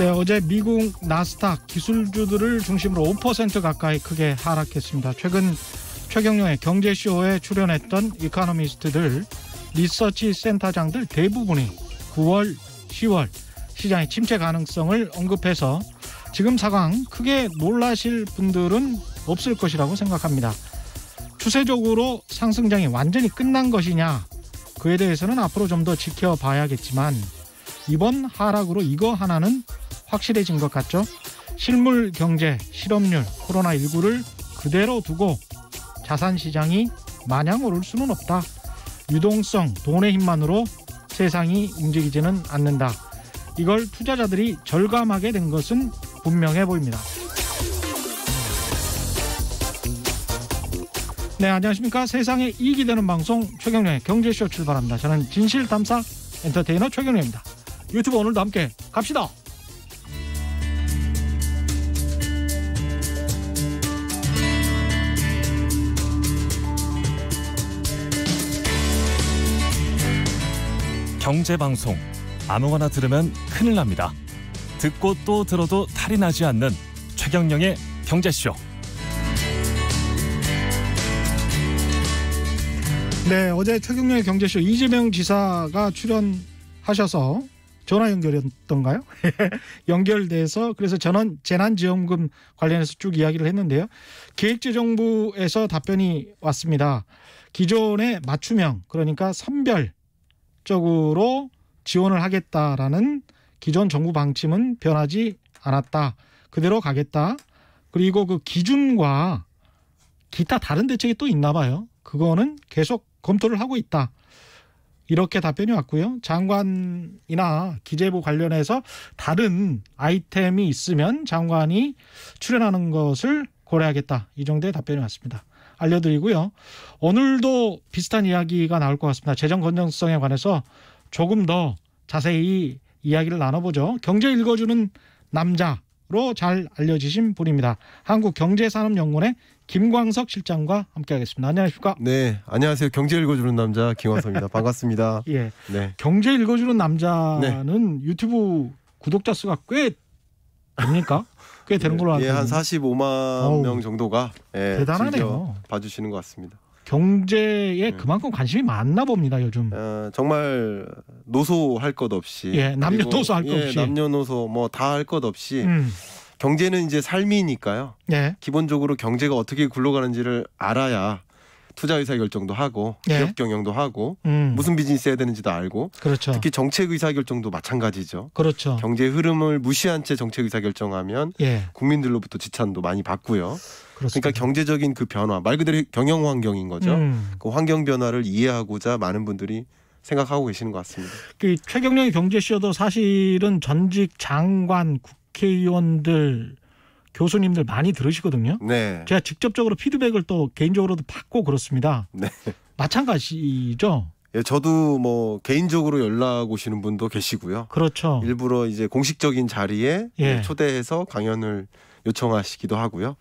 네, 어제 미국 나스닥 기술주들을 중심으로 5% 가까이 크게 하락했습니다. 최근 최경영의 경제쇼에 출연했던 이카노미스트들 리서치 센터장들 대부분이 9월, 10월 시장의 침체 가능성을 언급해서 지금 상황 크게 놀라실 분들은 없을 것이라고 생각합니다. 추세적으로 상승장이 완전히 끝난 것이냐 그에 대해서는 앞으로 좀 더 지켜봐야겠지만 이번 하락으로 이거 하나는 확실해진 것 같죠? 실물 경제 실업률 코로나19를 그대로 두고 자산 시장이 마냥 오를 수는 없다. 유동성, 돈의 힘만으로 세상이 움직이지는 않는다. 이걸 투자자들이 절감하게 된 것은 분명해 보입니다. 네, 안녕하십니까. 세상에 이익이 되는 방송 최경련의 경제쇼 출발합니다. 저는 진실탐사 엔터테이너 최경련입니다. 유튜브 오늘도 함께 갑시다. 경제 방송 아무거나 들으면 큰일 납니다. 듣고 또 들어도 탈이 나지 않는 최경령의 경제쇼. 네, 어제 최경령의 경제쇼 이재명 지사가 출연하셔서 전화 연결이었던가요? 연결돼서 그래서 저는 재난지원금 관련해서 쭉 이야기를 했는데요. 기획재정부에서 답변이 왔습니다. 기존의 맞춤형 그러니까 선별 적극적으로 지원을 하겠다라는 기존 정부 방침은 변하지 않았다. 그대로 가겠다. 그리고 그 기준과 기타 다른 대책이 또 있나 봐요. 그거는 계속 검토를 하고 있다. 이렇게 답변이 왔고요. 장관이나 기재부 관련해서 다른 아이템이 있으면 장관이 출연하는 것을 고려하겠다. 이 정도의 답변이 왔습니다. 알려드리고요. 오늘도 비슷한 이야기가 나올 것 같습니다. 재정 건전성에 관해서 조금 더 자세히 이야기를 나눠보죠. 경제 읽어주는 남자로 잘 알려지신 분입니다. 한국경제산업연구원의 김광석 실장과 함께하겠습니다. 안녕하십니까? 네, 안녕하세요. 경제 읽어주는 남자 김광석입니다. 반갑습니다. 예, 네. 경제 읽어주는 남자는 네. 유튜브 구독자 수가 꽤 됩니까? 꽤 되는 걸로 알고 예, 한 45만 어우, 명 정도가 예, 대단하네요. 봐주시는 것 같습니다. 경제에 예. 그만큼 관심이 많나 봅니다 요즘. 어, 정말 노소할 것 없이. 예, 남녀노소 할것 예, 없이. 남녀노소 뭐 다 할 것 없이. 음. 경제는 이제 삶이니까요. 예. 기본적으로 경제가 어떻게 굴러가는지를 알아야 투자 의사 결정도 하고 예. 기업 경영도 하고 음. 무슨 비즈니스 해야 되는지도 알고 그렇죠. 특히 정책 의사 결정도 마찬가지죠. 그렇죠. 경제 흐름을 무시한 채 정책 의사 결정하면 예. 국민들로부터 지탄도 많이 받고요. 그렇습니다. 그러니까 경제적인 그 변화 말 그대로 경영 환경인 거죠. 음. 그 환경 변화를 이해하고자 많은 분들이 생각하고 계시는 것 같습니다. 그 최경련의 경제쇼도 사실은 전직 장관, 국회의원들 교수님들 많이 들으시거든요. 네. 제가 직접적으로 피드백을 또 개인적으로도 받고 그렇습니다. 네. 마찬가지죠. 예, 저도 뭐 개인적으로 연락 오시는 분도 계시고요. 그렇죠. 일부러 이제 공식적인 자리에 예. 예. 초대해서 강연을 요청하시기도 하고요.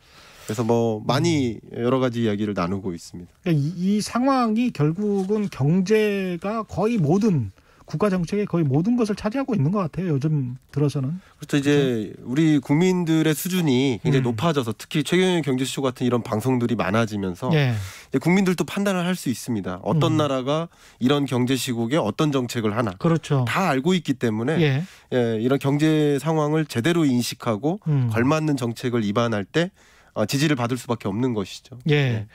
그래서 뭐 많이 음. 여러 가지 이야기를 나누고 있습니다. 그러니까 이, 이 상황이 결국은 경제가 거의 모든 국가 정책의 거의 모든 것을 차지하고 있는 것 같아요. 요즘 들어서는. 그렇죠. 이제 우리 국민들의 수준이 굉장히 음. 높아져서 특히 최경영 경제쇼 같은 이런 방송들이 많아지면서 예. 국민들도 판단을 할 수 있습니다. 어떤 음. 나라가 이런 경제 시국에 어떤 정책을 하나. 그렇죠. 다 알고 있기 때문에 예. 예 이런 경제 상황을 제대로 인식하고 음. 걸맞는 정책을 입안할 때 어, 지지를 받을 수밖에 없는 것이죠. 예. 네.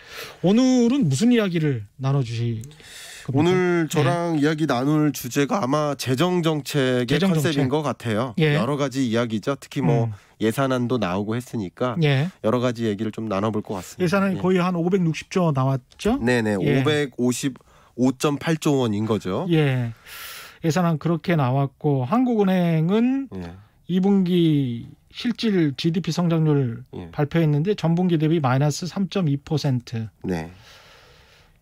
오늘은 무슨 이야기를 나눠주시? 오늘 예. 저랑 네. 이야기 나눌 주제가 아마 재정 정책의 재정 컨셉인 것 같아요. 예. 여러 가지 이야기죠. 특히 뭐 음. 예산안도 나오고 했으니까 예. 여러 가지 얘기를 좀 나눠볼 것 같습니다. 예산안이 예. 거의 한 560조 나왔죠? 네네, 예. 555.8조 원인 거죠. 예, 예산안 그렇게 나왔고 한국은행은 예. 2분기 실질 GDP 성장률 예. 발표했는데 전분기 대비 마이너스 3.2%. 네.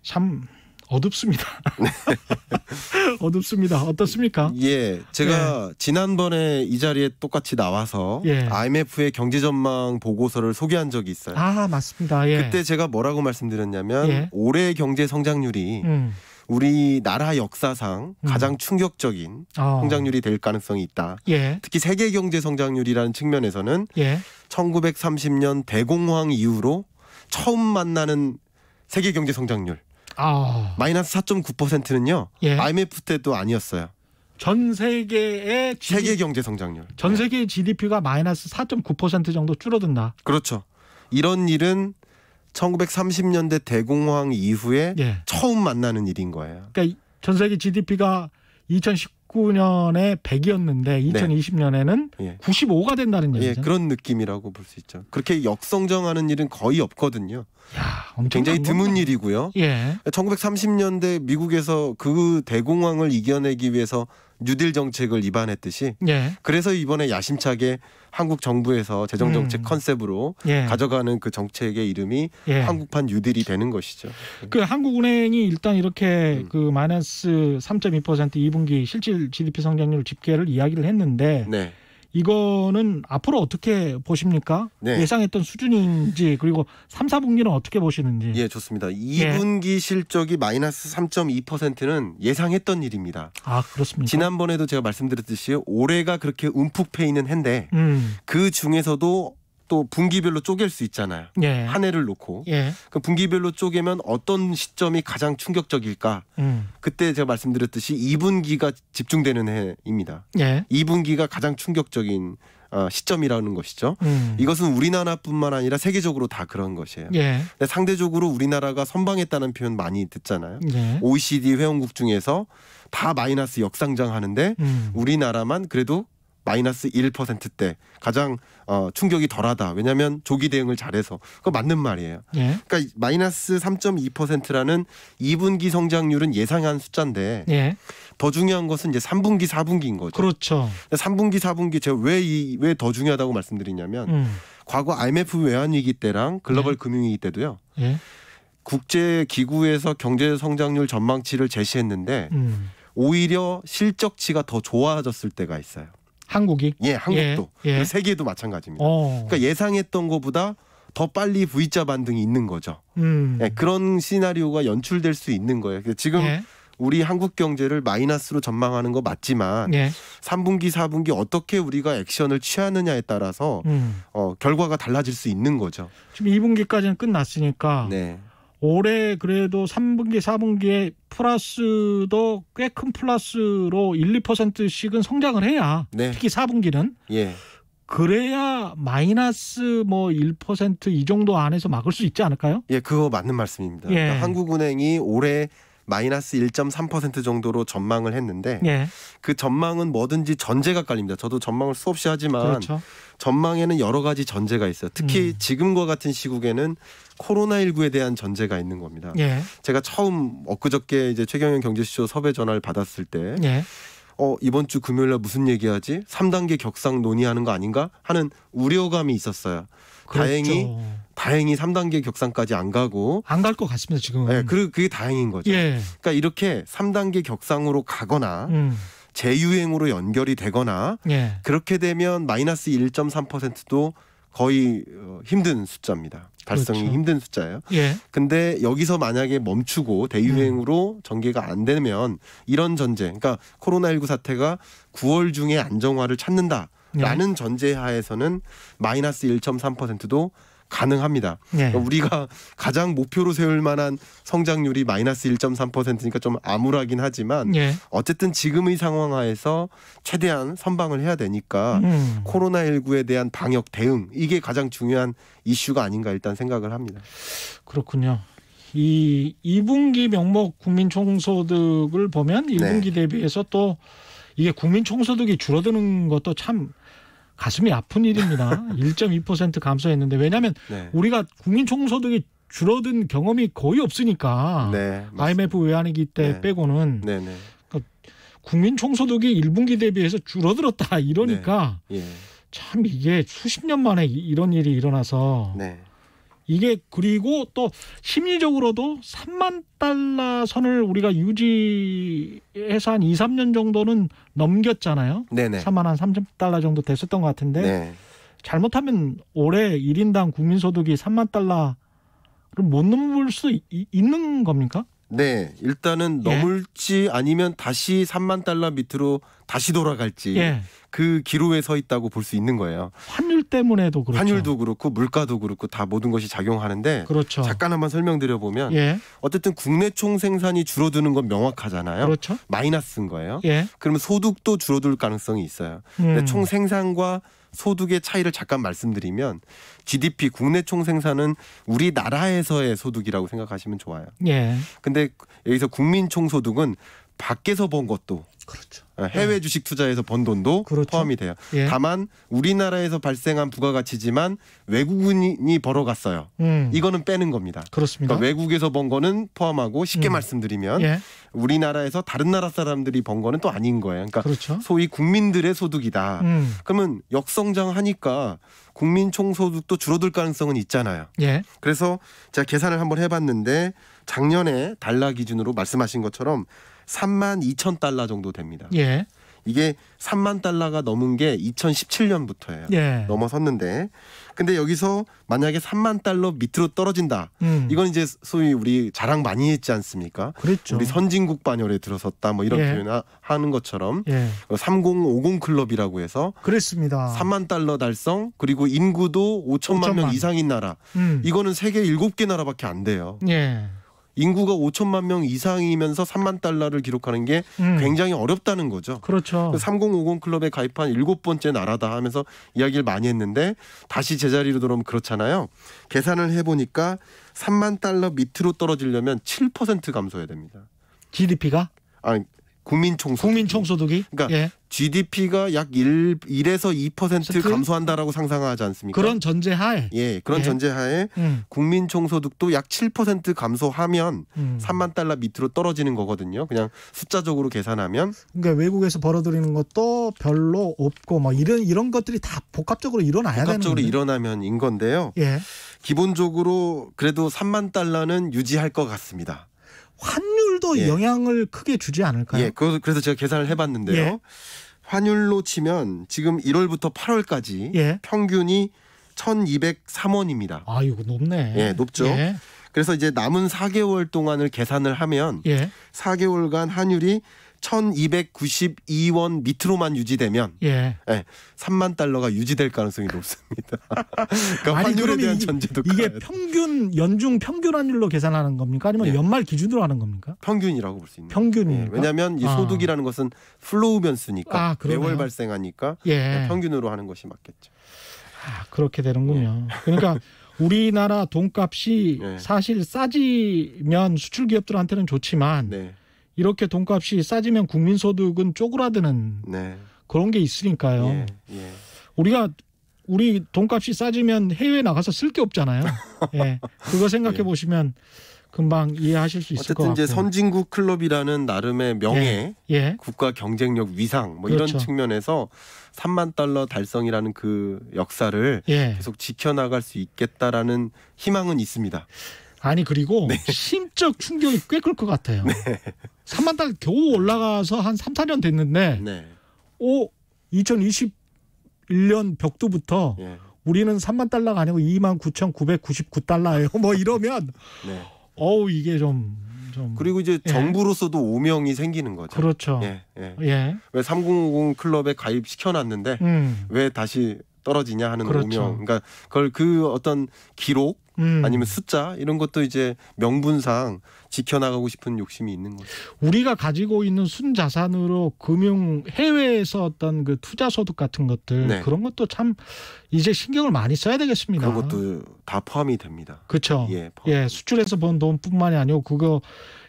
참 어둡습니다. 어둡습니다. 어떻습니까? 예, 제가 예. 지난번에 이 자리에 똑같이 나와서 예. IMF의 경제 전망 보고서를 소개한 적이 있어요. 아, 맞습니다. 예. 그때 제가 뭐라고 말씀드렸냐면 예. 올해 경제 성장률이 음. 우리나라 역사상 음. 가장 음. 충격적인 어. 성장률이 될 가능성이 있다. 예. 특히 세계 경제 성장률이라는 측면에서는 예. 1930년 대공황 이후로 처음 만나는 세계 경제 성장률. 아. 마이너스 4.9%는요. 예. IMF 때도 아니었어요. 전 세계의 GDP, 세계 경제 성장률. 전 예. 세계의 GDP가 마이너스 4.9% 정도 줄어든다. 그렇죠. 이런 일은 1930년대 대공황 이후에 예. 처음 만나는 일인 거예요. 그러니까 전 세계 GDP가 2019 2 1 9년에 100이었는데 2020년에는 네. 95가 예. 된다는 예, 얘기죠. 예, 그런 느낌이라고 볼 수 있죠. 그렇게 역성장하는 일은 거의 없거든요. 야, 굉장히 드문 일이고요. 예. 1930년대 미국에서 그 대공황을 이겨내기 위해서 뉴딜 정책을 입안했듯이 예. 그래서 이번에 야심차게 한국 정부에서 재정 음. 정책 음. 컨셉으로 예. 가져가는 그 정책의 이름이 예. 한국판 뉴딜이 되는 것이죠. 그 한국은행이 일단 이렇게 음. 그 마이너스 3.2% 2분기 실질 GDP 성장률 집계를 이야기를 했는데 네. 이거는 앞으로 어떻게 보십니까? 네. 예상했던 수준인지 그리고 3, 4분기는 어떻게 보시는지. 예, 좋습니다. 2분기 예. 실적이 마이너스 3.2%는 예상했던 일입니다. 아, 그렇습니까? 지난번에도 제가 말씀드렸듯이 올해가 그렇게 움푹 패이는 해인데 음. 그 중에서도 또 분기별로 쪼갤 수 있잖아요. 예. 한 해를 놓고. 예. 그 분기별로 쪼개면 어떤 시점이 가장 충격적일까? 음. 그때 제가 말씀드렸듯이 2분기가 집중되는 해입니다. 예. 2분기가 가장 충격적인 어, 시점이라는 것이죠. 음. 이것은 우리나라뿐만 아니라 세계적으로 다 그런 것이에요. 예. 상대적으로 우리나라가 선방했다는 표현 많이 듣잖아요. 예. OECD 회원국 중에서 다 마이너스 역상장하는데 음. 우리나라만 그래도 마이너스 1%대 가장 어, 충격이 덜하다. 왜냐하면 조기 대응을 잘해서 그거 맞는 말이에요. 예. 그러니까 마이너스 3.2%라는 2분기 성장률은 예상한 숫자인데 예. 더 중요한 것은 이제 3분기, 4분기인 거죠. 그렇죠. 3분기, 4분기 제가 왜이왜 더 중요하다고 말씀드리냐면 음. 과거 IMF 외환위기 때랑 글로벌 예. 금융위기 때도요. 예. 국제 기구에서 경제 성장률 전망치를 제시했는데 음. 오히려 실적치가 더 좋아졌을 때가 있어요. 한국이? 예, 한국도. 예, 예. 세계도 마찬가지입니다. 오. 어. 그러니까 예상했던 것보다 더 빨리 V자 반등이 있는 거죠. 음. 예, 그런 시나리오가 연출될 수 있는 거예요. 그러니까 지금 예. 우리 한국 경제를 마이너스로 전망하는 거 맞지만 예. 3분기, 4분기 어떻게 우리가 액션을 취하느냐에 따라서 음. 어, 결과가 달라질 수 있는 거죠. 지금 2분기까지는 끝났으니까 네. 올해 그래도 3분기, 4분기에 플러스도 꽤 큰 플러스로 1, 2%씩은 성장을 해야 네. 특히 4분기는 예. 그래야 마이너스 뭐 1%이 정도 안에서 막을 수 있지 않을까요? 예, 그거 맞는 말씀입니다. 예. 그러니까 한국은행이 올해 마이너스 1.3% 정도로 전망을 했는데 예. 그 전망은 뭐든지 전제가 깔립니다. 저도 전망을 수없이 하지만 그렇죠. 전망에는 여러 가지 전제가 있어요. 특히 음. 지금과 같은 시국에는 코로나19에 대한 전제가 있는 겁니다. 예. 제가 처음 엊그저께 이제 최경현 경제시조 섭외 전화를 받았을 때 예. 어, 이번 주 금요일 날 무슨 얘기하지? 3단계 격상 논의하는 거 아닌가? 하는 우려감이 있었어요. 그렇죠. 다행히 다행히 3단계 격상까지 안 가고 안 갈 것 같습니다, 지금. 예, 네, 그리고 그게 다행인 거죠. 예. 그러니까 이렇게 3단계 격상으로 가거나 음. 재유행으로 연결이 되거나 예. 그렇게 되면 마이너스 1.3%도 거의 어, 힘든 숫자입니다. 발성이 그렇죠. 힘든 숫자예요. 예. 근데 여기서 만약에 멈추고 대유행으로 음. 전개가 안 되면 이런 전제, 그러니까 코로나19 사태가 9월 중에 안정화를 찾는다라는 예. 네. 전제 하에서는 마이너스 1.3%도 가능합니다. 네. 그러니까 우리가 가장 목표로 세울 만한 성장률이 마이너스 1.3%니까 좀 암울하긴 하지만 네. 어쨌든 지금의 상황 하에서 최대한 선방을 해야 되니까 음. 코로나19에 대한 방역 대응 이게 가장 중요한 이슈가 아닌가 일단 생각을 합니다. 그렇군요. 이 2분기 명목 국민 총소득을 보면 1분기 네. 대비해서 또 이게 국민 총소득이 줄어드는 것도 참 가슴이 아픈 일입니다. 1.2% 감소했는데 왜냐하면 네. 우리가 국민 총소득이 줄어든 경험이 거의 없으니까 네, 맞습니다. IMF 외환위기 때 네. 빼고는 네, 네. 그러니까 국민 총소득이 1분기 대비해서 줄어들었다 이러니까 네. 예. 참 이게 수십 년 만에 이런 일이 일어나서 네. 이게 그리고 또 심리적으로도 3만 달러 선을 우리가 유지해서 한 2, 3년 정도는 넘겼잖아요. 네네. 3만 한 3천 달러 정도 됐었던 것 같은데 네. 잘못하면 올해 1인당 국민소득이 3만 달러 를못 넘을 수 있는 겁니까? 네, 일단은 예. 넘을지 아니면 다시 3만 달러 밑으로 다시 돌아갈지 예. 그 기로에 서 있다고 볼 수 있는 거예요. 환율 때문에도 그렇죠. 환율도 그렇고 물가도 그렇고 다 모든 것이 작용하는데 그렇죠. 잠깐 한번 설명드려 보면 예. 어쨌든 국내 총 생산이 줄어드는 건 명확하잖아요. 그렇죠. 마이너스인 거예요. 예. 그러면 소득도 줄어들 가능성이 있어요. 음. 총 생산과 소득의 차이를 잠깐 말씀드리면 GDP 국내 총 생산은 우리나라에서의 소득이라고 생각하시면 좋아요. 예. 근데 여기서 국민 총 소득은 밖에서 번 것도 그렇죠. 예, 해외 예. 주식 투자에서 번 돈도 그렇죠. 포함이 돼요. 예. 다만 우리나라에서 발생한 부가가치지만 외국인이 벌어갔어요. 음. 이거는 빼는 겁니다. 그렇습니다. 그러니까 외국에서 번 거는 포함하고 쉽게 음. 말씀드리면 예. 우리나라에서 다른 나라 사람들이 번 거는 또 아닌 거예요. 그러니까 그렇죠. 소위 국민들의 소득이다. 음. 그러면 역성장하니까 국민 총소득도 줄어들 가능성은 있잖아요. 예. 그래서 제가 계산을 한번 해봤는데 작년에 달러 기준으로 말씀하신 것처럼 3만 2천 달러 정도 됩니다. 예. 이게 3만 달러가 넘은 게 2017년부터예요. 예. 넘어섰는데 근데 여기서 만약에 3만 달러 밑으로 떨어진다. 음. 이건 이제 소위 우리 자랑 많이 했지 않습니까? 그랬죠. 우리 선진국 반열에 들어섰다 뭐 이런 예. 표현 하는 것처럼 예. 3050 클럽이라고 해서 그랬습니다. 3만 달러 달성 그리고 인구도 5천만, 5천만. 명 이상인 나라. 음. 이거는 세계 7개 나라밖에 안 돼요. 예. 인구가 5천만 명 이상이면서 3만 달러를 기록하는 게 음. 굉장히 어렵다는 거죠. 그렇죠. 3050 클럽에 가입한 일곱 번째 나라다 하면서 이야기를 많이 했는데 다시 제자리로 돌아오면 그렇잖아요. 계산을 해보니까 3만 달러 밑으로 떨어지려면 7% 감소해야 됩니다. GDP가? 아니 국민총소득. 국민총소득이? 그러니까 예. GDP가 약 1, 1에서 2% 스트? 감소한다라고 상상하지 않습니까? 그런 전제하에. 예, 그런 예. 전제하에 음. 국민총소득도 약 7% 감소하면 음. 3만 달러 밑으로 떨어지는 거거든요. 그냥 숫자적으로 계산하면. 그러니까 외국에서 벌어들이는 것도 별로 없고 뭐 이런 이런 것들이 다 복합적으로 일어나야 복합적으로 되는. 일어나면인 건데요. 예. 기본적으로 그래도 3만 달러는 유지할 것 같습니다. 환율도 예. 영향을 크게 주지 않을까요? 예, 그, 그래서 제가 계산을 해봤는데요. 예. 환율로 치면 지금 1월부터 8월까지 예. 평균이 1,203원입니다. 아, 이거 높네. 예, 높죠. 예. 그래서 이제 남은 4개월 동안을 계산을 하면 4개월간 예. 환율이 1,292원 밑으로만 유지되면 예. 네, 예, 3만 달러가 유지될 가능성이 높습니다. 그러니까 아니, 환율에 대한 전제도 이게 평균 연중 평균 환율로 계산하는 겁니까? 아니면 예. 연말 기준으로 하는 겁니까? 평균이라고 볼 수 있는 평균이 예. 왜냐하면 이 아. 소득이라는 아. 것은 플로우 변수니까 아, 매월 발생하니까 예. 예. 평균으로 하는 것이 맞겠죠. 아, 그렇게 되는군요. 그러니까 우리나라 돈값이 예. 사실 싸지면 수출 기업들한테는 좋지만. 네. 이렇게 돈값이 싸지면 국민소득은 쪼그라드는 네. 그런 게 있으니까요. 예, 예. 우리가 우리 돈값이 싸지면 해외에 나가서 쓸 게 없잖아요. 예. 그거 생각해 예. 보시면 금방 이해하실 수 있을 것 같아요. 이제 선진국 클럽이라는 나름의 명예, 예. 예. 국가 경쟁력 위상 뭐 그렇죠. 이런 측면에서 3만 달러 달성이라는 그 역사를 예. 계속 지켜나갈 수 있겠다라는 희망은 있습니다. 아니 그리고 네. 심적 충격이 꽤 클 것 같아요. 네. 3만 달 겨우 올라가서 한 3, 4년 됐는데 네. 오 2021년 벽두부터 네. 우리는 3만 달러가 아니고 2만 9,999달러예요. 뭐 이러면 네. 어우 이게 좀, 좀 그리고 이제 예. 정부로서도 오명이 생기는 거죠. 그렇죠. 예, 예. 예. 왜3050 클럽에 가입 시켜놨는데 음. 왜 다시 떨어지냐 하는 그렇죠. 오명. 그러니까 그걸 그 어떤 기록 음. 아니면 숫자 이런 것도 이제 명분상 지켜나가고 싶은 욕심이 있는 거죠. 우리가 가지고 있는 순자산으로 금융 해외에서 어떤 그 투자 소득 같은 것들 네. 그런 것도 참 이제 신경을 많이 써야 되겠습니다. 그 것도 다 포함이 됩니다. 그렇죠. 예, 예, 수출해서 번 돈뿐만이 아니고 그거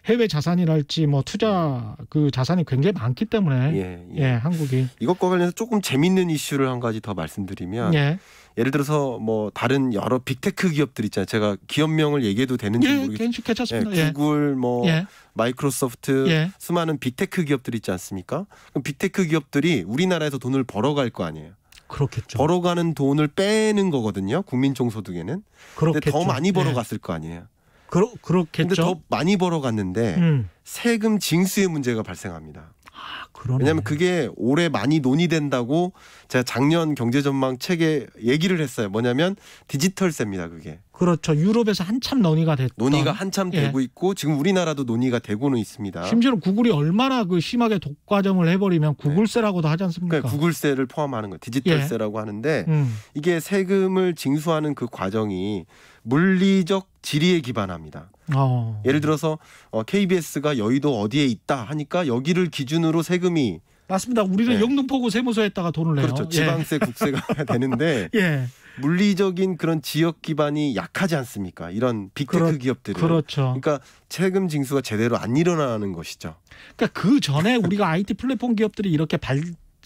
해외 자산이랄지 뭐 투자 그 자산이 굉장히 많기 때문에 예, 예. 예 한국이 이것과 관련해서 조금 재밌는 이슈를 한 가지 더 말씀드리면 예. 예를 들어서 뭐 다른 여러 빅테크 기업들 있잖아요. 제가 기업명을 얘기해도 되는지 예, 모르겠어요다 예, 예. 구글, 뭐 예. 마이크로소프트, 예. 수많은 빅테크 기업들 있지 않습니까? 그럼 빅테크 기업들이 우리나라에서 돈을 벌어갈 거 아니에요. 그렇겠죠. 벌어가는 돈을 빼는 거거든요. 국민 총소득에는. 그런데 더 많이 예. 벌어갔을 거 아니에요. 그러, 그렇겠죠. 근데 더 많이 벌어갔는데 음. 세금 징수의 문제가 발생합니다. 아, 왜냐하면 그게 올해 많이 논의된다고 제가 작년 경제전망 책에 얘기를 했어요. 뭐냐면 디지털세입니다. 그게. 그렇죠. 유럽에서 한참 논의가 됐던. 논의가 한참 예. 되고 있고 지금 우리나라도 논의가 되고는 있습니다. 심지어 구글이 얼마나 그 심하게 독과점을 해버리면 구글세라고도 하지 않습니까? 그러니까 구글세를 포함하는 거예요 디지털세라고 예. 하는데 음. 이게 세금을 징수하는 그 과정이 물리적 지리에 기반합니다. 어. 예를 들어서 어, KBS가 여의도 어디에 있다 하니까 여기를 기준으로 세금이 맞습니다. 우리는 예. 영등포구 세무서에다가 돈을 내요. 그렇죠. 예. 지방세 예. 국세가 되는데 예. 물리적인 그런 지역 기반이 약하지 않습니까? 이런 빅테크 그러, 기업들은 그렇죠. 그러니까 세금 징수가 제대로 안 일어나는 것이죠. 그러니까 그 전에 우리가 IT 플랫폼 기업들이 이렇게 발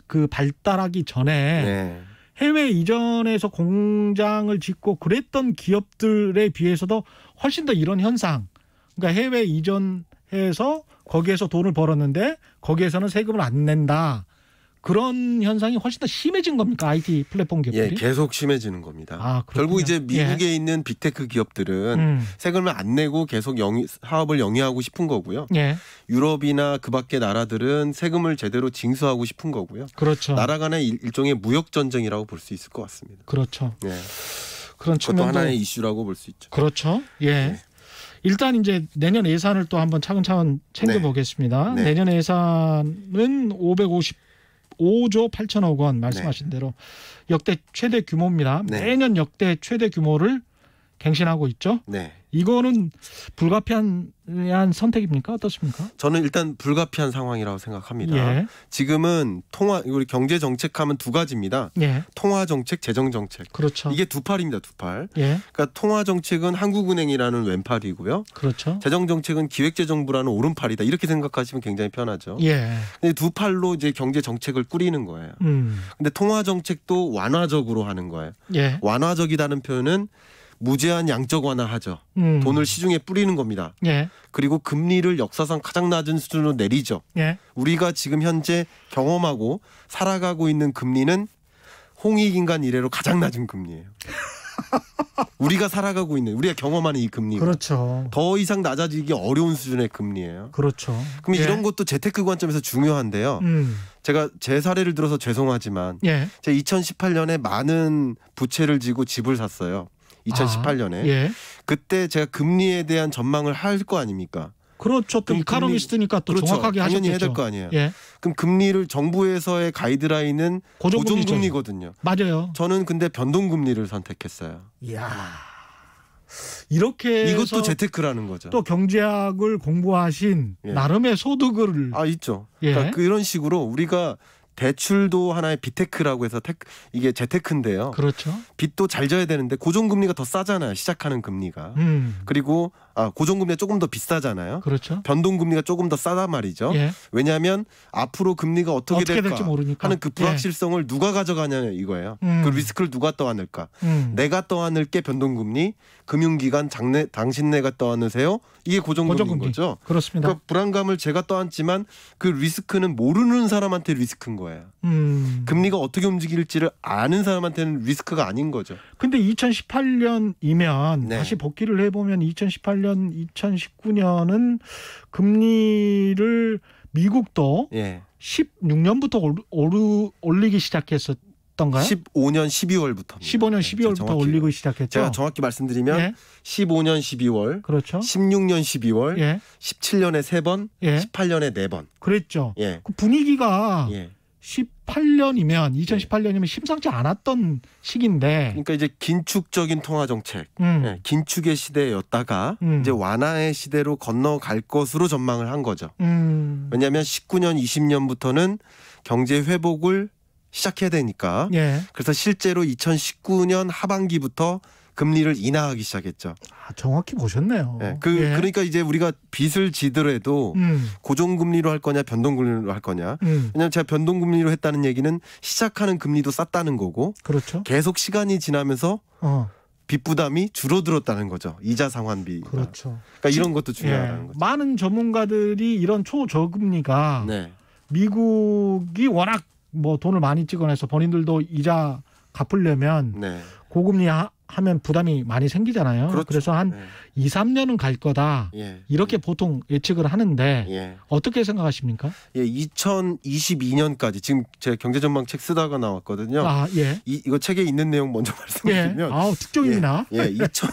그 발달하기 전에 네. 해외 이전에서 공장을 짓고 그랬던 기업들에 비해서도 훨씬 더 이런 현상. 그러니까 해외 이전해서 거기에서 돈을 벌었는데 거기에서는 세금을 안 낸다. 그런 현상이 훨씬 더 심해진 겁니까 IT 플랫폼 기업들이? 예, 계속 심해지는 겁니다. 아, 결국 이제 예. 미국에 예. 있는 빅테크 기업들은 음. 세금을 안 내고 계속 영 사업을 영위하고 싶은 거고요. 예. 유럽이나 그밖의 나라들은 세금을 제대로 징수하고 싶은 거고요. 그렇죠. 나라 간의 일, 종의 무역 전쟁이라고 볼 수 있을 것 같습니다. 그렇죠. 예. 그런 측면도 하나의 이슈라고 볼 수 있죠. 그렇죠. 예. 네. 일단 이제 내년 예산을 또 한번 차근차근 챙겨보겠습니다. 네. 네. 내년 예산은 550 5조 8천억 원 네. 말씀하신 네. 대로 역대 최대 규모입니다. 네. 매년 역대 최대 규모를 갱신하고 있죠. 네. 이거는 불가피한 선택입니까? 어떻습니까? 저는 일단 불가피한 상황이라고 생각합니다. 예. 지금은 통화 우리 경제 정책하면 두 가지입니다. 예. 통화 정책, 재정 정책. 그렇죠. 이게 두 팔입니다. 두 팔. 예. 그러니까 통화 정책은 한국은행이라는 왼팔이고요. 그렇죠. 재정 정책은 기획재정부라는 오른팔이다. 이렇게 생각하시면 굉장히 편하죠. 예. 근데 두 팔로 이제 경제 정책을 꾸리는 거예요. 음. 근데 통화 정책도 완화적으로 하는 거예요. 예. 완화적이라는 표현은 무제한 양적 완화하죠. 음. 돈을 시중에 뿌리는 겁니다. 예. 그리고 금리를 역사상 가장 낮은 수준으로 내리죠. 예. 우리가 지금 현재 경험하고 살아가고 있는 금리는 홍익인간 이래로 가장 낮은 금리예요. 우리가 살아가고 있는 우리가 경험하는 이 금리 그렇죠. 더 이상 낮아지기 어려운 수준의 금리예요. 그렇죠. 그럼 예. 이런 것도 재테크 관점에서 중요한데요. 음. 제가 제 사례를 들어서 죄송하지만 예. 제가 2018년에 많은 부채를 지고 집을 샀어요. 2018년에 아, 예. 그때 제가 금리에 대한 전망을 할 거 아닙니까? 그렇죠. 또 이카노미스트니까 또 그렇죠. 정확하게 당연히 해야 될 거 아니에요. 예. 그럼 금리를 정부에서의 가이드라인은 고정금리거든요. 맞아요. 저는 근데 변동금리를 선택했어요. 이야. 이렇게 이것도 재테크라는 거죠. 또 경제학을 공부하신 예. 나름의 소득을 아 있죠. 예. 그러니까 그런 식으로 우리가 대출도 하나의 비테크라고 해서 테 이게 재테크인데요. 그렇죠. 빚도 잘 져야 되는데 고정금리가 더 싸잖아요. 시작하는 금리가. 음. 그리고 아, 고정금리가 조금 더 비싸잖아요. 그렇죠. 변동금리가 조금 더싸다 말이죠. 예. 왜냐하면 앞으로 금리가 어떻게, 어떻게 될까 하는 그 예. 불확실성을 예. 누가 가져가냐 이거예요. 음. 그 리스크를 누가 떠안을까. 음. 내가 떠안을 게 변동금리, 금융기관 장래, 당신네가 떠안으세요. 이게 고정금리인 고정금리. 거죠. 그렇습니다. 그러니까 불안감을 제가 떠안지만 그 리스크는 모르는 사람한테 리스크인 거예요. 음. 금리가 어떻게 움직일지를 아는 사람한테는 리스크가 아닌 거죠. 근데 2018년이면 네. 다시 복귀를 해보면 2018년 2018년, 2019년은 금리를 미국도 예. 16년부터 오르, 올리기 시작했었. 던가요 15년 12월부터. 15년 12월부터 예, 정올리기 시작했죠. 제가 정확히 말씀드리면 예. 15년 12월, 그렇죠. 16년 12월, 예. 17년에 3번, 예. 18년에 4번. 그랬죠. 예. 그 분위기가 예. 1 8년이면 2018년이면 심상치 않았던 시기인데 그러니까 이제 긴축적인 통화 정책, 음. 네, 긴축의 시대였다가 음. 이제 완화의 시대로 건너갈 것으로 전망을 한 거죠. 음. 왜냐하면 19년, 20년부터는 경제 회복을 시작해야 되니까. 예. 그래서 실제로 2019년 하반기부터 금리를 인하하기 시작했죠. 아, 정확히 보셨네요. 네, 그 예. 그러니까 이제 우리가 빚을 지더라도 음. 고정금리로 할 거냐 변동금리로 할 거냐. 음. 왜냐하면 제가 변동금리로 했다는 얘기는 시작하는 금리도 쌌다는 거고. 그렇죠. 계속 시간이 지나면서 어. 빚 부담이 줄어들었다는 거죠. 이자 상환비. 그렇죠. 그러니까 이런 것도 중요하다는 예. 거죠. 많은 전문가들이 이런 초저금리가 네. 미국이 워낙 뭐 돈을 많이 찍어내서 본인들도 이자 갚으려면 네. 고금리 하, 하면 부담이 많이 생기잖아요. 그렇죠. 그래서한 네. 2, 3년은 갈 거다. 예. 이렇게 예. 보통 예측을 하는데 예. 어떻게 생각하십니까? 예, 2022년까지 지금 제 경제 전망 책 쓰다가 나왔거든요. 아, 예. 이, 이거 책에 있는 내용 먼저 말씀드리면 예. 아, 특종입니 예. 예 2000,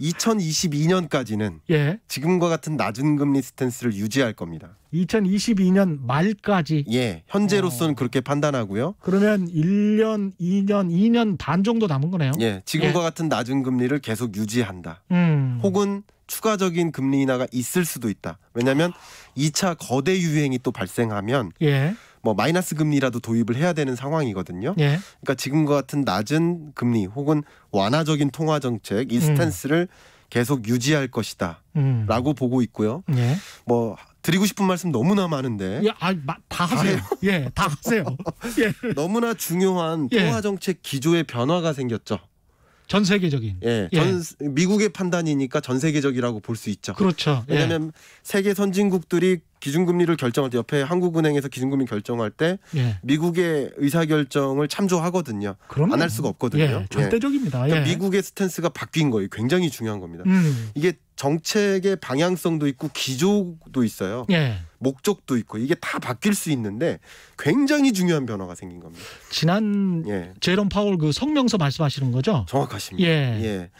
2022년까지는 예. 지금과 같은 낮은 금리 스탠스를 유지할 겁니다. 2022년 말까지. 예, 현재로서는 어. 그렇게 판단하고요. 그러면 1년, 2년, 2년 반 정도 남은 거네요. 예, 지금과 예. 같은 낮은 금리를 계속 유지한다. 음. 혹은 추가적인 금리 인하가 있을 수도 있다. 왜냐하면 2차 거대 유행이 또 발생하면 예. 뭐 마이너스 금리라도 도입을 해야 되는 상황이거든요. 예. 그러니까 지금과 같은 낮은 금리 혹은 완화적인 통화 정책 이 음. 스탠스를 음. 계속 유지할 것이다라고 음. 보고 있고요. 예. 뭐 드리고 싶은 말씀 너무나 많은데. 예, 아, 마, 다 하세요. 예, 다 하세요. 예. 너무나 중요한 예. 통화 정책 기조의 변화가 생겼죠. 전 세계적인. 예, 예. 전 미국의 판단이니까 전 세계적이라고 볼 수 있죠. 그렇죠. 예. 왜냐하면 세계 선진국들이 기준금리를 결정할 때 옆에 한국은행에서 기준금리 결정할 때 예. 미국의 의사결정을 참조하거든요. 안 할 수가 없거든요. 예, 절대적입니다. 그러니까 예. 그러니까 미국의 스탠스가 바뀐 거예요. 굉장히 중요한 겁니다. 음. 이게 정책의 방향성도 있고 기조도 있어요. 예. 목적도 있고 이게 다 바뀔 수 있는데 굉장히 중요한 변화가 생긴 겁니다. 지난 예. 제롬 파월 그 성명서 말씀하시는 거죠? 정확하십니다. 예. 예.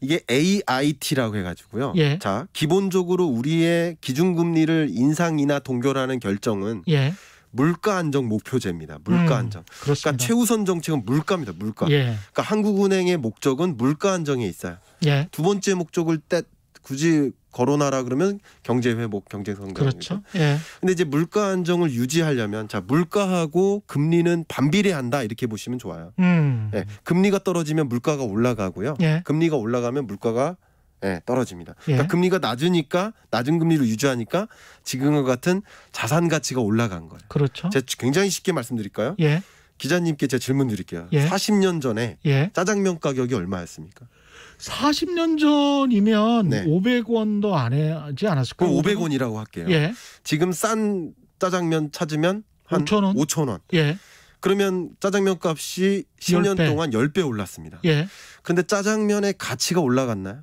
이게 AIT라고 해가지고요. 예. 자 기본적으로 우리의 기준금리를 인상이나 동결하는 결정은 예. 물가 안정 목표제입니다. 물가 음, 안정. 그러니까 그렇습니다. 그러니까 최우선 정책은 물가입니다. 물가. 예. 그러니까 한국은행의 목적은 물가 안정에 있어요. 예. 두 번째 목적을 때, 굳이 거론하라 그러면 경제 회복, 경제 성장. 그렇죠. 그런데 예. 이제 물가 안정을 유지하려면 자 물가하고 금리는 반비례한다 이렇게 보시면 좋아요. 음. 예. 금리가 떨어지면 물가가 올라가고요. 예. 금리가 올라가면 물가가 예, 떨어집니다. 예. 그러니까 금리가 낮으니까 낮은 금리를 유지하니까 지금과 같은 자산 가치가 올라간 거예요. 그렇죠. 제가 굉장히 쉽게 말씀드릴까요? 예. 기자님께 제가 질문 드릴게요. 예. 40년 전에 예. 짜장면 가격이 얼마였습니까? 40년 전이면 네. 500원도 안 하지 않았을까요? 500원이라고 할게요. 예. 지금 싼 짜장면 찾으면 한 5,000원. 5 0원 예. 그러면 짜장면 값이 10년 10배. 동안 10배 올랐습니다. 예. 근데 짜장면의 가치가 올라갔나요?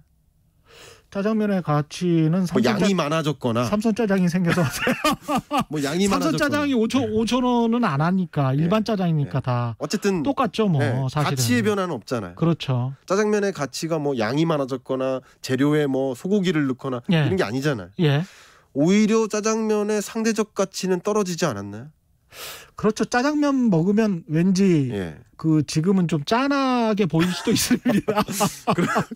짜장면의 가치는 뭐 양이 많아졌거나 삼선 짜장이 생겨서 뭐 양이 삼선 짜장이 5천 5천 원은 안 하니까 네. 일반 짜장이니까 네. 다 어쨌든 똑같죠 뭐사실 가치의 변화는 없잖아요. 그렇죠. 짜장면의 가치가 뭐 양이 많아졌거나 재료에 뭐 소고기를 넣거나 예. 이런 게 아니잖아요. 예. 오히려 짜장면의 상대적 가치는 떨어지지 않았나요? 그렇죠. 짜장면 먹으면 왠지 예. 그 지금은 좀 짠하게 보일 수도 있습니다.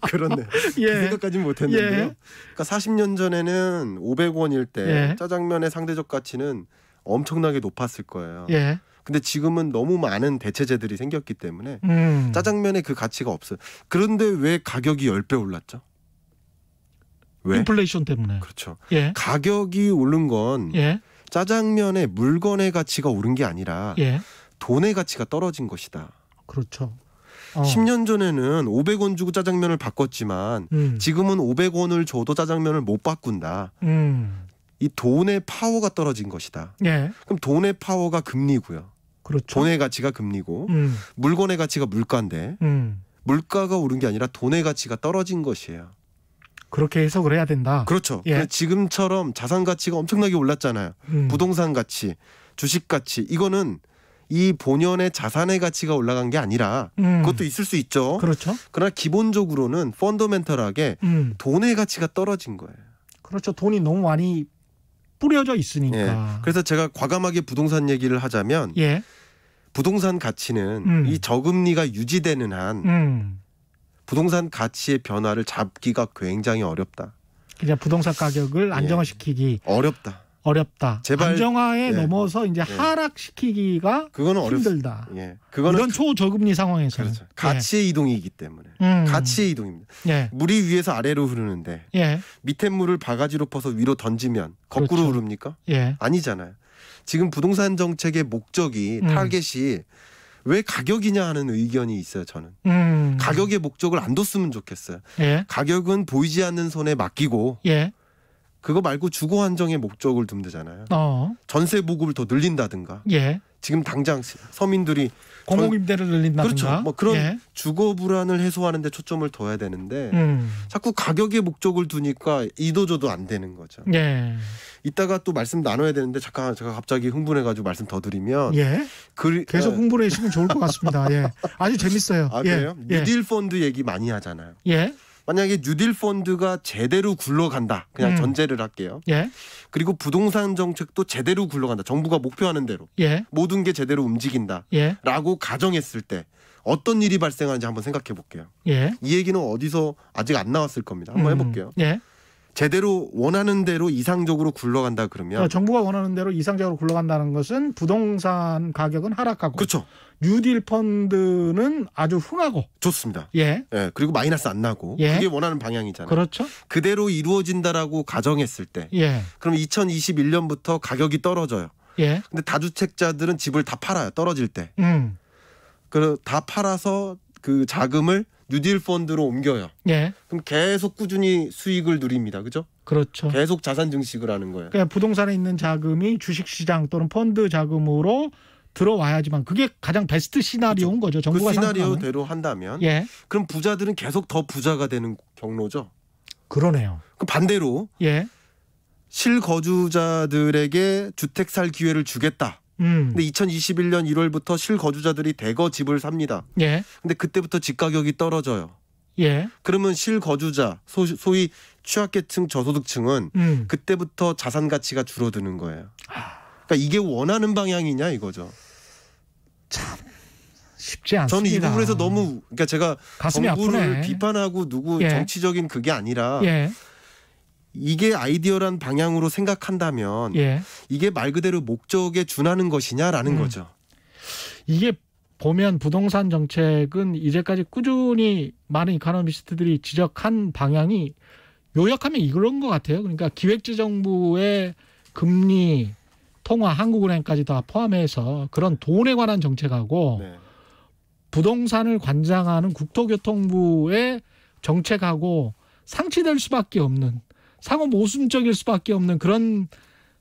그렇, 네 예. 그 생각까지는 못했는데요. 예. 그러니까 40년 전에는 500원일 때 예. 짜장면의 상대적 가치는 엄청나게 높았을 거예요. 예. 근데 지금은 너무 많은 대체제들이 생겼기 때문에 음. 짜장면의 그 가치가 없어요. 그런데 왜 가격이 10배 올랐죠? 왜? 인플레이션 때문에. 그렇죠. 예. 가격이 오른 건 짜장면의 물건의 가치가 오른 게 아니라 예. 돈의 가치가 떨어진 것이다. 그렇죠. 어. 10년 전에는 500원 주고 짜장면을 바꿨지만 음. 지금은 500원을 줘도 짜장면을 못 바꾼다. 음. 이 돈의 파워가 떨어진 것이다. 예. 그럼 돈의 파워가 금리고요. 그렇죠. 돈의 가치가 금리고 음. 물건의 가치가 물가인데 음. 물가가 오른 게 아니라 돈의 가치가 떨어진 것이에요. 그렇게 해석을 해야 된다. 그렇죠. 예. 지금처럼 자산 가치가 엄청나게 올랐잖아요. 음. 부동산 가치, 주식 가치 이거는 이 본연의 자산의 가치가 올라간 게 아니라 음. 그것도 있을 수 있죠. 그렇죠. 그러나 기본적으로는 펀더멘털하게 음. 돈의 가치가 떨어진 거예요. 그렇죠. 돈이 너무 많이 뿌려져 있으니까. 예. 그래서 제가 과감하게 부동산 얘기를 하자면 예. 부동산 가치는 음. 이 저금리가 유지되는 한 음. 부동산 가치의 변화를 잡기가 굉장히 어렵다. 그냥 부동산 가격을 예. 안정화시키기 예. 어렵다. 어렵다. 제발, 안정화에 예. 넘어서 이제 예. 하락시키기가 그거는 힘들다. 예. 그거는 이런 초저금리 상황에서 그렇죠. 가치의 예. 이동이기 때문에 음. 가치의 이동입니다. 예. 물이 위에서 아래로 흐르는데 밑에 물을 바가지로 퍼서 위로 던지면 거꾸로 그렇죠. 흐릅니까? 아니잖아요. 지금 부동산 정책의 목적이 음. 타겟이 왜 가격이냐 하는 의견이 있어요. 저는 음. 가격의 목적을 안 뒀으면 좋겠어요. 예. 가격은 보이지 않는 손에 맡기고 예. 그거 말고 주거 안정의 목적을 두면 되잖아요. 어. 전세 보급을 더 늘린다든가. 예. 지금 당장 서민들이 공공 임대를 늘린다든가 그렇죠. 뭐 그런 예. 주거 불안을 해소하는 데 초점을 둬야 되는데 음. 자꾸 가격에 목적을 두니까 이도저도 안 되는 거죠. 예. 이따가 또 말씀 나눠야 되는데 잠깐 제가 갑자기 흥분해가지고 말씀 더 드리면 예. 글, 계속 예. 흥분해 주시면 좋을 것 같습니다. 예. 아주 재밌어요. 아, 그래요? 예. 예. 뉴딜 펀드 얘기 많이 하잖아요. 예. 만약에 뉴딜 펀드가 제대로 굴러간다. 그냥 음. 전제를 할게요. 예. 그리고 부동산 정책도 제대로 굴러간다. 정부가 목표하는 대로. 예. 모든 게 제대로 움직인다. 예. 라고 가정했을 때 어떤 일이 발생하는지 한번 생각해 볼게요. 예. 이 얘기는 어디서 아직 안 나왔을 겁니다. 한번 음. 해 볼게요. 예. 제대로 원하는 대로 이상적으로 굴러간다 그러면 그러니까 정부가 원하는 대로 이상적으로 굴러간다는 것은 부동산 가격은 하락하고 그렇죠. 뉴딜 펀드는 아주 흥하고 좋습니다. 예. 예. 그리고 마이너스 안 나고 예. 그게 원하는 방향이잖아요. 그렇죠. 그대로 이루어진다라고 가정했을 때 예. 그럼 2021년부터 가격이 떨어져요. 예. 근데 다주택자들은 집을 다 팔아요. 떨어질 때. 음. 그다 팔아서 그 자금을 뉴딜 펀드로 옮겨요. 예. 그럼 계속 꾸준히 수익을 누립니다. 그죠? 그렇죠. 계속 자산 증식을 하는 거예요. 그러 그러니까 부동산에 있는 자금이 주식 시장 또는 펀드 자금으로 들어와야지만 그게 가장 베스트 시나리오인 그렇 거죠. 그 정부가 그 시나리오대로 한다면 예. 그럼 부자들은 계속 더 부자가 되는 경로죠. 그러네요. 그 반대로 예. 실거주자들에게 주택 살 기회를 주겠다. 음. 근데 2021년 1월부터 실거주자들이 대거 집을 삽니다. 예. 근데 그때부터 집 가격이 떨어져요. 예. 그러면 실거주자 소, 소위 취약계층 저소득층은 음. 그때부터 자산 가치가 줄어드는 거예요. 아. 그러니까 이게 원하는 방향이냐 이거죠. 참 쉽지 않습니다. 저는 이 부분에서 너무 그러니까 제가 정부를 아프네. 비판하고 누구 예. 정치적인 그게 아니라 예. 이게 아이디어란 방향으로 생각한다면 예. 이게 말 그대로 목적에 준하는 것이냐라는 음. 거죠. 이게 보면 부동산 정책은 이제까지 꾸준히 많은 이카노미스트들이 지적한 방향이 요약하면 이런 것 같아요. 그러니까 기획재정부의 금리 통화 한국은행까지 다 포함해서 그런 돈에 관한 정책하고 네. 부동산을 관장하는 국토교통부의 정책하고 상치될 수밖에 없는 상호 모순적일 수밖에 없는 그런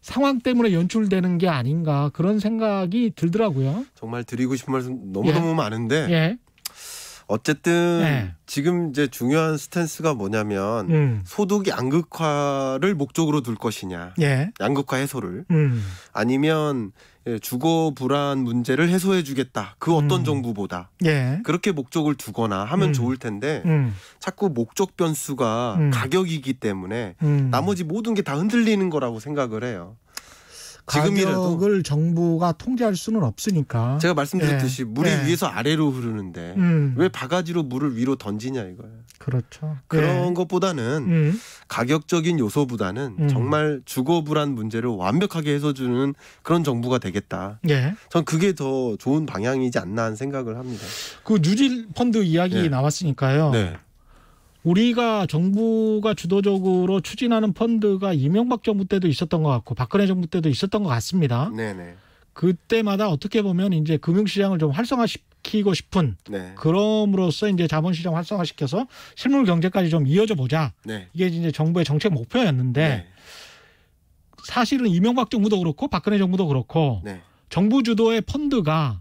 상황 때문에 연출되는 게 아닌가 그런 생각이 들더라고요. 정말 드리고 싶은 말씀 너무너무 예. 많은데 예. 어쨌든 네. 지금 이제 중요한 스탠스가 뭐냐면 음. 소득 양극화를 목적으로 둘 것이냐, 예. 양극화 해소를 음. 아니면 예, 주거 불안 문제를 해소해주겠다 그 어떤 음. 정부보다 예. 그렇게 목적을 두거나 하면 음. 좋을 텐데 음. 자꾸 목적 변수가 음. 가격이기 때문에 나머지 모든 게 다 흔들리는 거라고 생각을 해요. 지금이라 가격을 정부가 통제할 수는 없으니까 제가 말씀드렸듯이 예. 물이 예. 위에서 아래로 흐르는데 음. 왜 바가지로 물을 위로 던지냐 이거예요. 그렇죠. 그런 예. 것보다는 음. 가격적인 요소보다는 음. 정말 주거 불안 문제를 완벽하게 해소주는 그런 정부가 되겠다. 예. 전 그게 더 좋은 방향이지 않나 하는 생각을 합니다. 그 뉴질 펀드 이야기 예. 나왔으니까요. 네. 우리가 정부가 주도적으로 추진하는 펀드가 이명박 정부 때도 있었던 것 같고 박근혜 정부 때도 있었던 것 같습니다. 네네. 그때마다 어떻게 보면 이제 금융시장을 좀 활성화시키고 싶은 네. 그럼으로써 이제 자본시장 활성화시켜서 실물 경제까지 좀 이어져 보자. 네. 이게 이제 정부의 정책 목표였는데 네. 사실은 이명박 정부도 그렇고 박근혜 정부도 그렇고 네. 정부 주도의 펀드가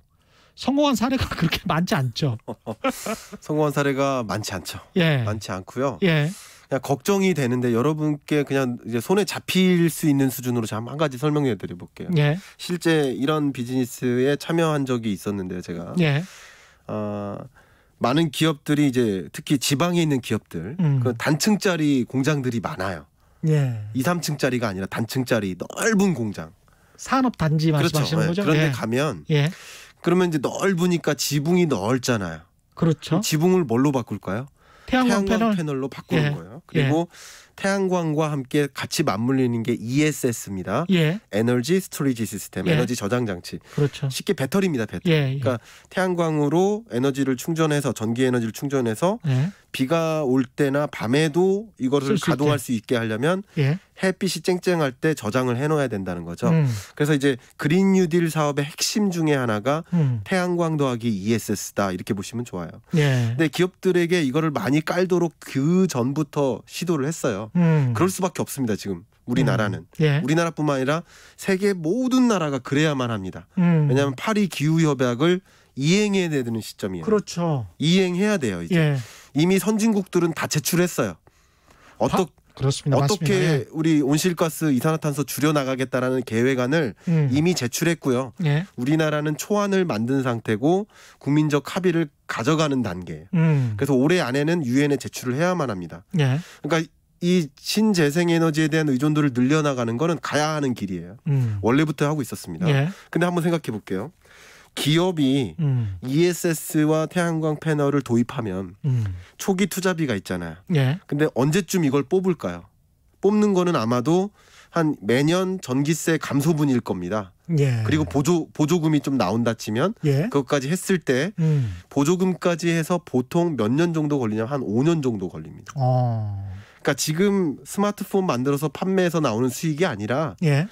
성공한 사례가 그렇게 많지 않죠. 성공한 사례가 많지 않죠. 예. 많지 않고요. 예. 그냥 걱정이 되는데 여러분께 그냥 이제 손에 잡힐 수 있는 수준으로 한 가지 설명해 드려 볼게요. 예. 실제 이런 비즈니스에 참여한 적이 있었는데요, 제가. 예. 어, 많은 기업들이 이제 특히 지방에 있는 기업들 음. 그 단층짜리 공장들이 많아요. 예. 2, 3층짜리가 아니라 단층짜리 넓은 공장. 산업 단지 그렇죠. 말씀하시는 그렇죠. 거죠? 그런데 예. 가면 예. 그러면 이제 넓으니까 지붕이 넓잖아요. 그렇죠. 지붕을 뭘로 바꿀까요? 태양광, 태양광 패널. 로 바꾸는 예. 거예요. 그리고 예. 태양광과 함께 같이 맞물리는 게 ESS입니다. 예. 에너지 스토리지 시스템, 에너지 저장 장치. 그렇죠. 쉽게 배터리입니다, 배터리. 예, 예. 그러니까 태양광으로 에너지를 충전해서 전기 에너지를 충전해서 예. 비가 올 때나 밤에도 이거를 가동할 수 있게 하려면 예. 햇빛이 쨍쨍할 때 저장을 해놓아야 된다는 거죠. 음. 그래서 이제 그린 뉴딜 사업의 핵심 중에 하나가 음. 태양광 더하기 ESS다 이렇게 보시면 좋아요. 예. 근데 기업들에게 이거를 많이 깔도록 그 전부터 시도를 했어요. 음. 그럴 수밖에 없습니다. 지금 우리나라는 음. 예. 우리나라뿐만 아니라 세계 모든 나라가 그래야만 합니다. 음. 왜냐하면 파리 기후 협약을 이행해야 되는 시점이에요. 그렇죠. 이행해야 돼요 이제. 예. 이미 선진국들은 다 제출했어요. 어떻 아, 그렇습니다. 어떻게 맞습니다. 예. 우리 온실가스 이산화탄소 줄여 나가겠다라는 계획안을 음. 이미 제출했고요. 예. 우리나라는 초안을 만든 상태고 국민적 합의를 가져가는 단계. 음. 그래서 올해 안에는 유엔에 제출을 해야만 합니다. 예. 그러니까 이 신재생 에너지에 대한 의존도를 늘려나가는 거는 가야 하는 길이에요. 음. 원래부터 하고 있었습니다. 예. 근데 한번 생각해 볼게요. 기업이 음. ESS와 태양광 패널을 도입하면 음. 초기 투자비가 있잖아요. 예. 근데 언제쯤 이걸 뽑을까요? 뽑는 거는 아마도 한 매년 전기세 감소분일 겁니다. 예. 그리고 보조 보조금이 좀 나온다 치면 예. 그것까지 했을 때 음. 보조금까지 해서 보통 몇 년 정도 걸리냐면 한 5년 정도 걸립니다. 어. 그러니까 지금 스마트폰 만들어서 판매해서 나오는 수익이 아니라 예.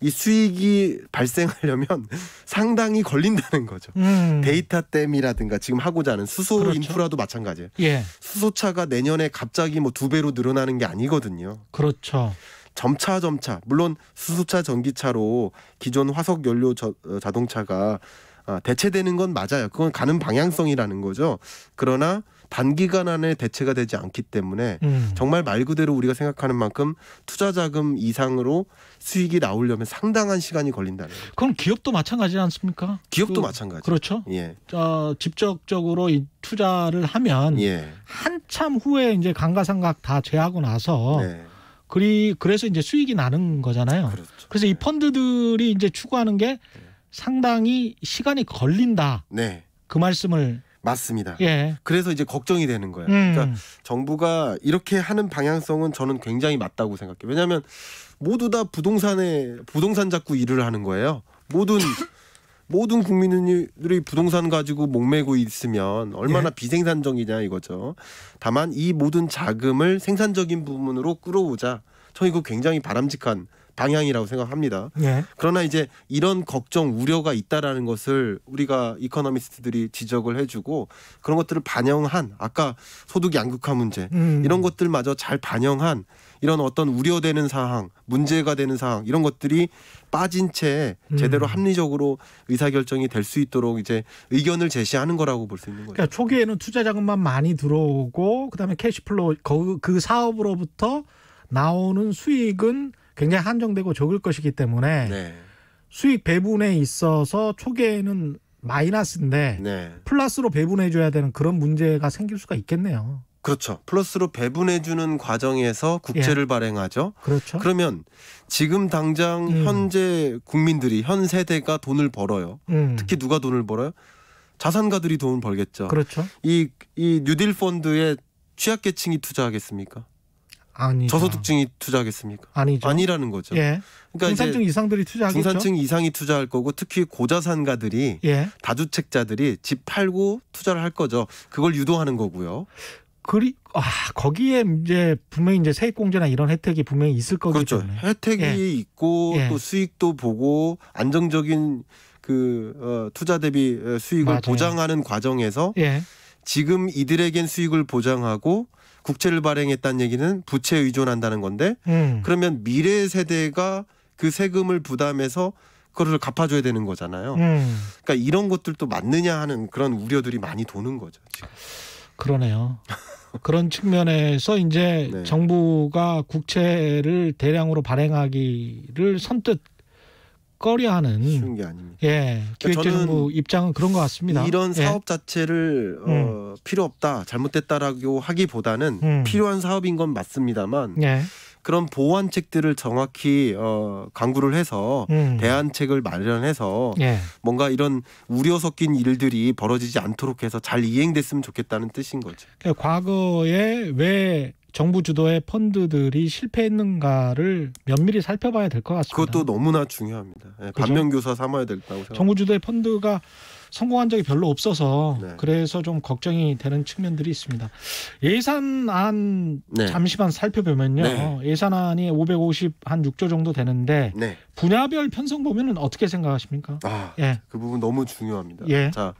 이 수익이 발생하려면 상당히 걸린다는 거죠. 음. 데이터 댐이라든가 지금 하고자 하는 수소 그렇죠. 인프라도 마찬가지예요. 예. 수소차가 내년에 갑자기 뭐 두 배로 늘어나는 게 아니거든요. 그렇죠. 점차 점차 물론 수소차 전기차로 기존 화석 연료 어, 자동차가 아, 대체되는 건 맞아요. 그건 가는 방향성이라는 거죠. 그러나 단기간 안에 대체가 되지 않기 때문에 음. 정말 말 그대로 우리가 생각하는 만큼 투자 자금 이상으로 수익이 나오려면 상당한 시간이 걸린다는 거예요. 그럼 기업도 마찬가지 않습니까? 기업도 그, 마찬가지. 그렇죠. 예. 어, 직접적으로 이 투자를 하면 예. 한참 후에 이제 강가상각 다 제하고 나서 네. 그리 그래서 이제 수익이 나는 거잖아요. 그렇죠. 그래서 이 네. 펀드들이 이제 추구하는 게 네. 상당히 시간이 걸린다. 네. 그 말씀을 맞습니다. 예. 그래서 이제 걱정이 되는 거예요. 음. 그러니까 정부가 이렇게 하는 방향성은 저는 굉장히 맞다고 생각해요. 왜냐하면 모두 다 부동산에 부동산 잡고 일을 하는 거예요. 모든 모든 국민들이 부동산 가지고 목매고 있으면 얼마나 예. 비생산적이냐 이거죠. 다만 이 모든 자금을 생산적인 부분으로 끌어오자. 저 이거 굉장히 바람직한 방향이라고 생각합니다. 예. 그러나 이제 이런 걱정 우려가 있다라는 것을 우리가 이코노미스트들이 지적을 해주고 그런 것들을 반영한 아까 소득 양극화 문제 음. 이런 것들마저 잘 반영한 이런 어떤 우려되는 사항 문제가 되는 사항 이런 것들이 빠진 채 음. 제대로 합리적으로 의사결정이 될 수 있도록 이제 의견을 제시하는 거라고 볼 수 있는 거죠. 그러니까 초기에는 투자 자금만 많이 들어오고 그다음에 캐시플로 그, 그 사업으로부터 나오는 수익은 굉장히 한정되고 적을 것이기 때문에 네. 수익 배분에 있어서 초기에는 마이너스인데 네. 플러스로 배분해 줘야 되는 그런 문제가 생길 수가 있겠네요. 그렇죠. 플러스로 배분해 주는 과정에서 국채를 예. 발행하죠. 그렇죠. 그러면 지금 당장 음. 현재 국민들이 현 세대가 돈을 벌어요. 음. 특히 누가 돈을 벌어요? 자산가들이 돈을 벌겠죠. 그렇죠. 이 이 뉴딜 펀드에 취약계층이 투자하겠습니까? 아니 저소득층이 투자하겠습니까? 아니죠. 아니라는 거죠. 예. 그러니까 중산층 이상들이 투자하겠죠. 중산층 이상이 투자할 거고 특히 고자산가들이 예. 다주택자들이 집 팔고 투자를 할 거죠. 그걸 유도하는 거고요. 그리 아 거기에 이제 분명히 이제 세액 공제나 이런 혜택이 분명히 있을 거기 그렇죠. 때문에 혜택이 예. 있고 예. 또 수익도 보고 안정적인 그 어, 투자 대비 수익을 맞아요. 보장하는 과정에서 예. 지금 이들에겐 수익을 보장하고 국채를 발행했다는 얘기는 부채에 의존한다는 건데 음. 그러면 미래 세대가 그 세금을 부담해서 그거를 갚아줘야 되는 거잖아요. 음. 그러니까 이런 것들도 맞느냐 하는 그런 우려들이 많이 도는 거죠. 지금. 그러네요. 그런 측면에서 이제 네. 정부가 국채를 대량으로 발행하기를 선뜻 꺼려하는 쉬운 게 아닙니다. 예, 그러니까 기획재정부 입장은 그런 것 같습니다. 이런 예. 사업 예. 자체를 어, 음. 필요 없다, 잘못됐다라고 하기보다는 음. 필요한 사업인 건 맞습니다만 예. 그런 보완책들을 정확히 어, 강구를 해서 음. 대안책을 마련해서 예. 뭔가 이런 우려 섞인 일들이 벌어지지 않도록 해서 잘 이행됐으면 좋겠다는 뜻인 거죠. 그러니까 과거에 왜 정부 주도의 펀드들이 실패했는가를 면밀히 살펴봐야 될 것 같습니다. 그것도 너무나 중요합니다. 네, 예, 반면교사 삼아야 될다고 생각. 정부 주도의 펀드가 성공한 적이 별로 없어서 네. 그래서 좀 걱정이 되는 측면들이 있습니다. 예산안 네. 잠시만 살펴보면요. 네. 예산안이 550한 6조 정도 되는데 네. 분야별 편성 보면은 어떻게 생각하십니까? 아, 예. 그 부분 너무 중요합니다. 예. 자,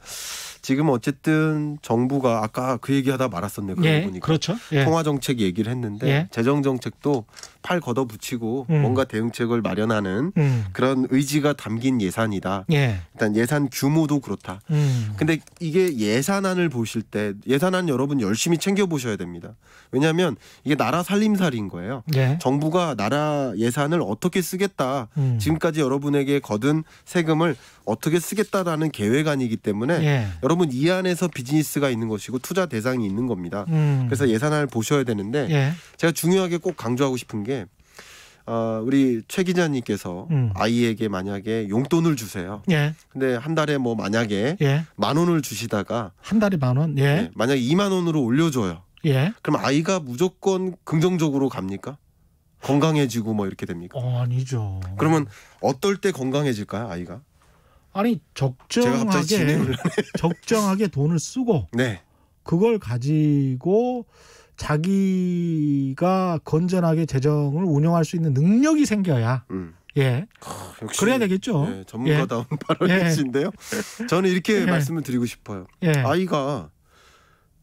지금 어쨌든 정부가 아까 그 얘기하다 말았었네요. 예, 보니까. 그렇죠. 예. 통화 정책 얘기를 했는데 예. 재정 정책도 팔 걷어붙이고 음. 뭔가 대응책을 마련하는 음. 그런 의지가 담긴 예산이다. 예. 일단 예산 규모도 그렇다. 음. 근데 이게 예산안을 보실 때 예산안 여러분 열심히 챙겨 보셔야 됩니다. 왜냐하면 이게 나라 살림살인 거예요. 예. 정부가 나라 예산을 어떻게 쓰겠다. 음. 지금까지 여러분에게 거둔 세금을 어떻게 쓰겠다라는 계획안이기 때문에 예. 여러분 이 안에서 비즈니스가 있는 것이고 투자 대상이 있는 겁니다. 음. 그래서 예산안을 보셔야 되는데 예. 제가 중요하게 꼭 강조하고 싶은 게 어, 우리 최 기자님께서 음. 아이에게 만약에 용돈을 주세요. 예. 근데 한 달에 뭐 만약에 예. 만 원을 주시다가 한 달에 만 원. 예. 네, 만약 2만 원으로 올려줘요. 예. 그럼 아이가 무조건 긍정적으로 갑니까? 건강해지고 뭐 이렇게 됩니까? 어, 아니죠. 그러면 어떨 때 건강해질까요, 아이가? 아니 적정하게 적정하게 돈을 쓰고 네. 그걸 가지고 자기가 건전하게 재정을 운영할 수 있는 능력이 생겨야 음. 예. 크, 그래야 되겠죠. 예, 전문가다운 예. 발언이신데요. 예. 저는 이렇게 예. 말씀을 드리고 싶어요. 예. 아이가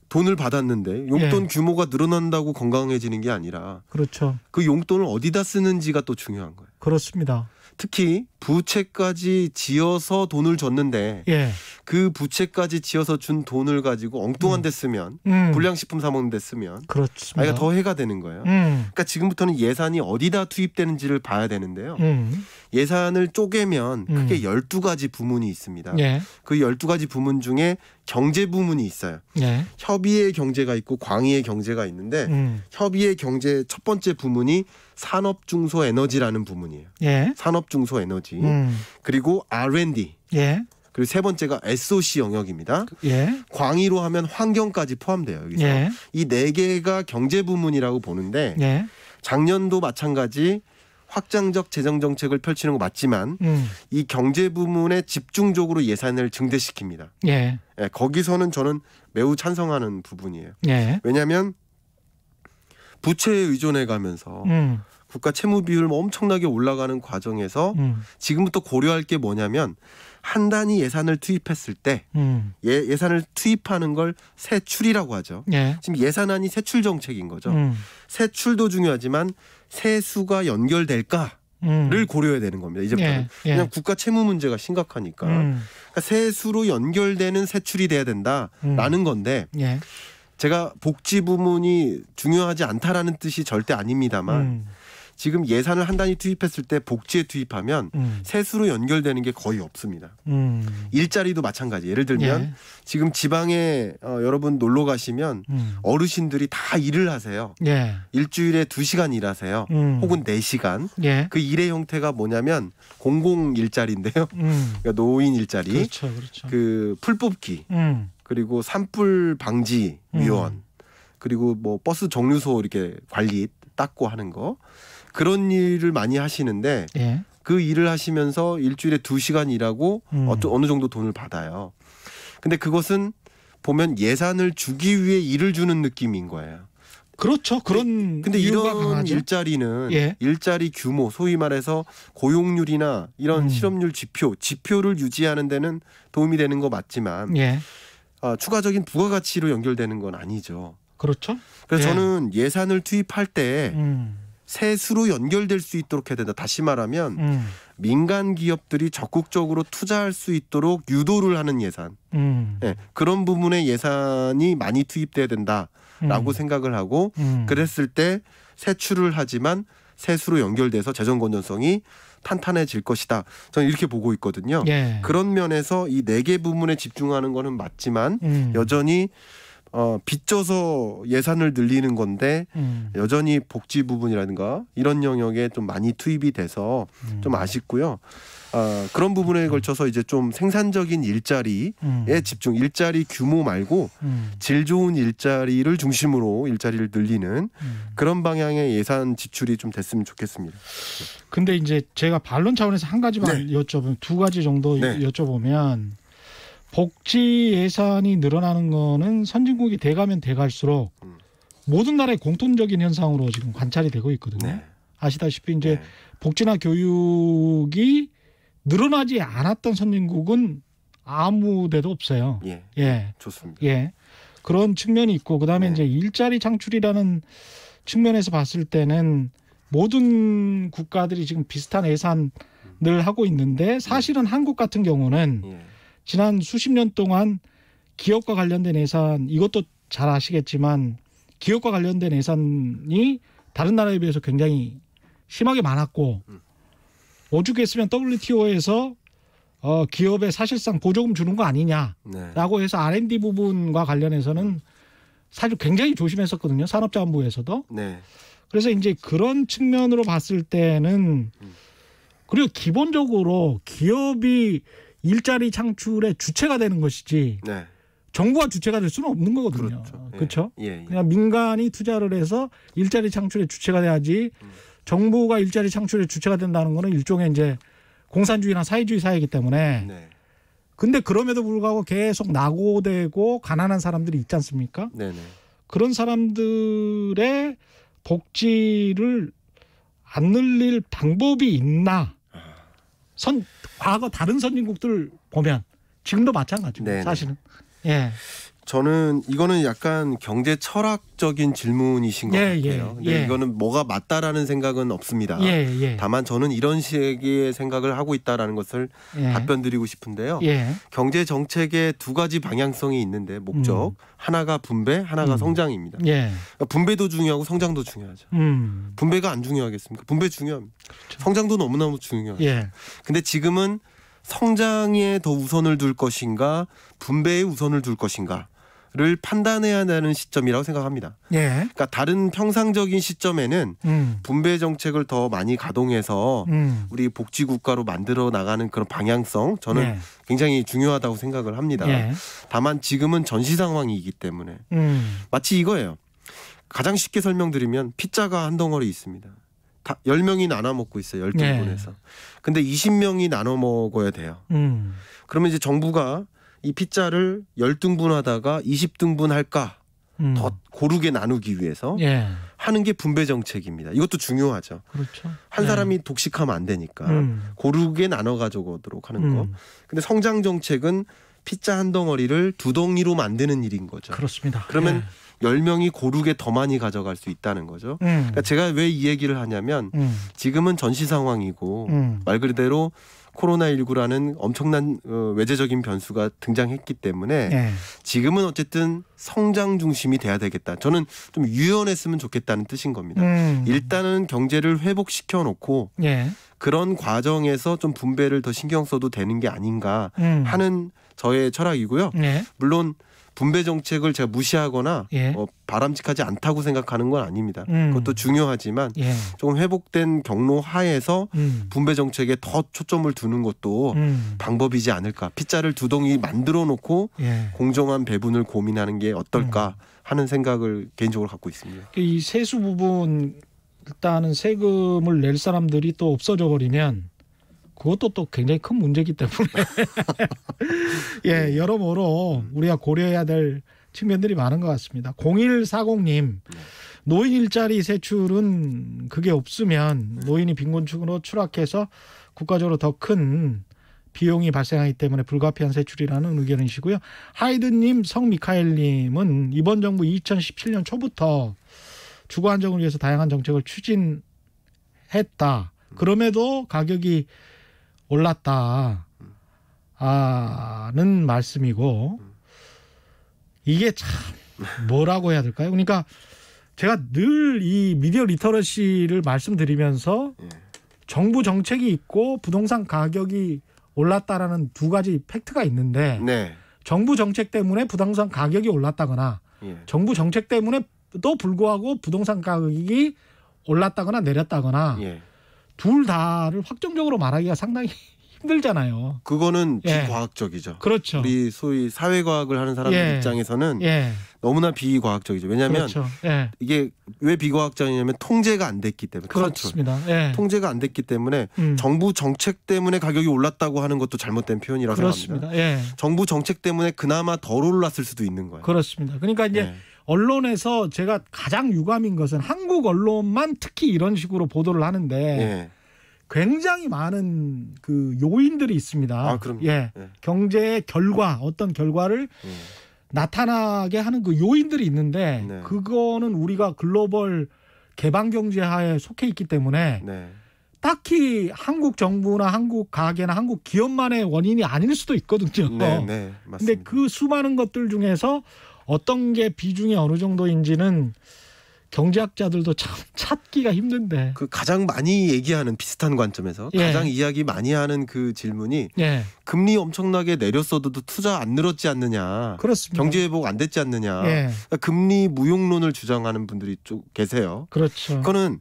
돈을 받았는데 용돈 예. 규모가 늘어난다고 건강해지는 게 아니라 그렇죠. 그 용돈을 어디다 쓰는지가 또 중요한 거예요. 그렇습니다. 특히 부채까지 지어서 돈을 줬는데 예. 그 부채까지 지어서 준 돈을 가지고 엉뚱한 음. 데 쓰면 음. 불량식품 사 먹는 데 쓰면 그렇습니다. 아이가 더 해가 되는 거예요. 음. 그러니까 지금부터는 예산이 어디다 투입되는지를 봐야 되는데요. 음. 예산을 쪼개면 음. 크게 12가지 부문이 있습니다. 예. 그 12가지 부문 중에 경제 부문이 있어요. 예. 협의의 경제가 있고 광의의 경제가 있는데 음. 협의의 경제 첫 번째 부문이 산업 중소 에너지라는 부분이에요 예. 산업 중소 에너지. 음. 그리고 R&D. 예. 그리고 세 번째가 SOC 영역입니다. 그, 예. 광의로 하면 환경까지 포함돼요. 여기서 예. 이네 개가 경제 부문이라고 보는데 예. 작년도 마찬가지 확장적 재정 정책을 펼치는 거 맞지만 음. 이 경제 부문에 집중적으로 예산을 증대시킵니다. 예. 예 거기서는 저는 매우 찬성하는 부분이에요. 예. 왜냐하면 부채에 의존해 가면서 음. 국가 채무 비율 뭐 엄청나게 올라가는 과정에서 음. 지금부터 고려할 게 뭐냐면 한 단위 예산을 투입했을 때 음. 예, 예산을 투입하는 걸 세출이라고 하죠. 예. 지금 예산안이 세출 정책인 거죠. 음. 세출도 중요하지만 세수가 연결될까? 를 음. 고려해야 되는 겁니다. 이제부터는 예. 그냥 예. 국가 채무 문제가 심각하니까 음. 그러니까 세수로 연결되는 세출이 돼야 된다라는 건데 예. 제가 복지 부문이 중요하지 않다라는 뜻이 절대 아닙니다만 음. 지금 예산을 한 단위 투입했을 때 복지에 투입하면 음. 세수로 연결되는 게 거의 없습니다. 음. 일자리도 마찬가지. 예를 들면 예. 지금 지방에 어, 여러분 놀러 가시면 음. 어르신들이 다 일을 하세요. 예. 일주일에 두시간 일하세요. 음. 혹은 네시간그 예. 일의 형태가 뭐냐면 공공 일자리인데요. 음. 그러니까 노인 일자리. 그렇죠, 그렇죠. 그풀 뽑기. 음. 그리고 산불 방지 음. 위원 음. 그리고 뭐 버스 정류소 이렇게 관리 닦고 하는 거 그런 일을 많이 하시는데 예. 그 일을 하시면서 일주일에 두 시간 일하고 음. 어느 정도 돈을 받아요. 근데 그것은 보면 예산을 주기 위해 일을 주는 느낌인 거예요. 그렇죠. 그런 근데, 근데 이런 강하죠? 일자리는 예. 일자리 규모, 소위 말해서 고용률이나 이런 음. 실업률 지표, 지표를 유지하는 데는 도움이 되는 거 맞지만 예. 아, 추가적인 부가가치로 연결되는 건 아니죠. 그렇죠. 그래서 예. 저는 예산을 투입할 때 음. 세수로 연결될 수 있도록 해야 된다. 다시 말하면 음. 민간 기업들이 적극적으로 투자할 수 있도록 유도를 하는 예산. 음. 네, 그런 부분에 예산이 많이 투입돼야 된다라고 음. 생각을 하고 음. 그랬을 때 세출을 하지만 세수로 연결돼서 재정 건전성이 탄탄해질 것이다. 저는 이렇게 보고 있거든요. 예. 그런 면에서 이 네 개 부문에 집중하는 거는 맞지만 음. 여전히 어, 빚져서 예산을 늘리는 건데 음. 여전히 복지 부분이라든가 이런 영역에 좀 많이 투입이 돼서 음. 좀 아쉽고요. 어, 그런 부분에 음. 걸쳐서 이제 좀 생산적인 일자리에 음. 집중, 일자리 규모 말고 음. 질 좋은 일자리를 중심으로 일자리를 늘리는 음. 그런 방향의 예산 지출이 좀 됐으면 좋겠습니다. 근데 이제 제가 반론 차원에서 한 가지만 네. 여쭤보면 두 가지 정도 네. 여쭤보면 복지 예산이 늘어나는 거는 선진국이 돼가면 돼갈수록 음. 모든 나라의 공통적인 현상으로 지금 관찰이 되고 있거든요. 네. 아시다시피 이제 네. 복지나 교육이 늘어나지 않았던 선진국은 아무 데도 없어요. 예. 예. 좋습니다. 예. 그런 측면이 있고 그다음에 네. 이제 일자리 창출이라는 측면에서 봤을 때는 모든 국가들이 지금 비슷한 예산을 하고 있는데 음. 사실은 한국 같은 경우는 네. 지난 수십 년 동안 기업과 관련된 예산 이것도 잘 아시겠지만 기업과 관련된 예산이 다른 나라에 비해서 굉장히 심하게 많았고 음. 오죽 했으면 WTO에서 어, 기업에 사실상 보조금 주는 거 아니냐라고 네. 해서 R&D 부분과 관련해서는 사실 굉장히 조심했었거든요. 산업자원부에서도. 네. 그래서 이제 그런 측면으로 봤을 때는 음. 그리고 기본적으로 기업이 일자리 창출의 주체가 되는 것이지 네. 정부가 주체가 될 수는 없는 거거든요. 그렇죠. 그렇죠? 예. 예. 그냥 민간이 투자를 해서 일자리 창출의 주체가 돼야지 음. 정부가 일자리 창출의 주체가 된다는 거는 일종의 이제 공산주의나 사회주의 사회이기 때문에 네. 근데 그럼에도 불구하고 계속 낙오되고 가난한 사람들이 있지 않습니까? 네네. 네. 그런 사람들의 복지를 안 늘릴 방법이 있나? 선 과거 다른 선진국들 보면 지금도 마찬가지고 네네. 네. 사실은 예. 저는 이거는 약간 경제 철학적인 질문이신 것 예, 예 같아요. 예, 예. 이거는 뭐가 맞다라는 생각은 없습니다. 예, 예. 다만 저는 이런 식의 생각을 하고 있다라는 것을 답변드리고 싶은데요. 경제 정책의 두 가지 방향성이 있는데 목적 음. 하나가 분배, 하나가 음. 성장입니다. 그러니까 분배도 중요하고 성장도 중요하죠. 음. 분배가 안 중요하겠습니까? 분배 중요합니다. 그렇죠. 성장도 너무너무 중요하죠. 예. 근데 지금은 성장에 더 우선을 둘 것인가 분배에 우선을 둘 것인가 를 판단해야 한는 시점이라고 생각합니다. 예. 그러니까 다른 평상적인 시점에는 음. 분배 정책을 더 많이 가동해서 음. 우리 복지 국가로 만들어 나가는 그런 방향성 저는 예. 굉장히 중요하다고 생각을 합니다. 예. 다만 지금은 전시 상황이기 때문에 음. 마치 이거예요. 가장 쉽게 설명드리면 피자가 한 덩어리 있습니다. 다 10명이 나눠 먹고 있어요. 10등분에서. 예. 근데 20명이 나눠 먹어야 돼요. 음. 그러면 이제 정부가 이 피자를 10등분 하다가 20등분 할까 음. 더 고르게 나누기 위해서 예. 하는 게 분배 정책입니다. 이것도 중요하죠. 그렇죠. 한 예. 사람이 독식하면 안 되니까 음. 고르게 나눠 가져오도록 하는 음. 거. 근데 성장 정책은 피자 한 덩어리를 두 덩이로 만드는 일인 거죠. 그렇습니다. 그러면 예. 10명이 고르게 더 많이 가져갈 수 있다는 거죠. 음. 그러니까 제가 왜 이 얘기를 하냐면 음. 지금은 전시 상황이고 음. 말 그대로 코로나19라는 엄청난 어, 외재적인 변수가 등장했기 때문에 네. 지금은 어쨌든 성장 중심이 돼야 되겠다. 저는 좀 유연했으면 좋겠다는 뜻인 겁니다. 음. 일단은 경제를 회복시켜 놓고 네. 예. 그런 과정에서 좀 분배를 더 신경 써도 되는 게 아닌가 음. 하는 저의 철학이고요. 네. 물론 분배 정책을 제가 무시하거나 예. 어, 바람직하지 않다고 생각하는 건 아닙니다. 음. 그것도 중요하지만 예. 조금 회복된 경로 하에서 음. 분배 정책에 더 초점을 두는 것도 음. 방법이지 않을까. 피자를 두동이 만들어 놓고 예. 공정한 배분을 고민하는 게 어떨까 음. 하는 생각을 개인적으로 갖고 있습니다. 이 세수 부분 일단은 세금을 낼 사람들이 또 없어져 버리면 그것도 또 굉장히 큰 문제이기 때문에 예 네. 여러모로 음. 우리가 고려해야 될 측면들이 많은 것 같습니다. 0140님 노인 일자리 세출은 그게 없으면 네. 노인이 빈곤층으로 추락해서 국가적으로 더 큰 비용이 발생하기 때문에 불가피한 세출이라는 의견이시고요. 하이든님, 성미카엘님은 이번 정부 2017년 초부터 주거 안정을 위해서 다양한 정책을 추진했다. 음. 그럼에도 가격이 올랐다. 아는 말씀이고 이게 참 뭐라고 해야 될까요? 그러니까 제가 늘 이 미디어 리터러시를 말씀드리면서 예. 정부 정책이 있고 부동산 가격이 올랐다라는 두 가지 팩트가 있는데 네. 정부 정책 때문에 부동산 가격이 올랐다거나 예. 정부 정책 때문에 또 불구하고 부동산 가격이 올랐다거나 내렸다거나 예. 둘 다를 확정적으로 말하기가 상당히 힘들잖아요. 그거는 예. 비과학적이죠. 그렇죠. 우리 소위 사회과학을 하는 사람 예. 입장에서는 예. 너무나 비과학적이죠. 왜냐하면 그렇죠. 예. 이게 왜 비과학적이냐면 통제가 안 됐기 때문에 그렇습니다. 예. 통제가 안 됐기 때문에 음. 정부 정책 때문에 가격이 올랐다고 하는 것도 잘못된 표현이라고 그렇습니다. 생각합니다. 예. 정부 정책 때문에 그나마 덜 올랐을 수도 있는 거예요. 그렇습니다. 그러니까 이제. 언론에서 제가 가장 유감인 것은 한국 언론만 특히 이런 식으로 보도를 하는데 예. 굉장히 많은 그 요인들이 있습니다. 아, 그럼 예. 예. 경제의 결과 어떤 결과를 예. 나타나게 하는 그 요인들이 있는데 네. 그거는 우리가 글로벌 개방 경제하에 속해 있기 때문에 네. 딱히 한국 정부나 한국 가게나 한국 기업만의 원인이 아닐 수도 있거든요. 네, 네, 맞습니다. 근데 그 수많은 것들 중에서 어떤 게 비중이 어느 정도인지는 경제학자들도 참 찾기가 힘든데. 그 가장 많이 얘기하는 비슷한 관점에서 예. 가장 이야기 많이 하는 그 질문이 예. 금리 엄청나게 내렸어도 투자 안 늘었지 않느냐. 그렇습니다. 경제 회복 안 됐지 않느냐. 예. 그러니까 금리 무용론을 주장하는 분들이 쭉 계세요. 그렇죠. 그거는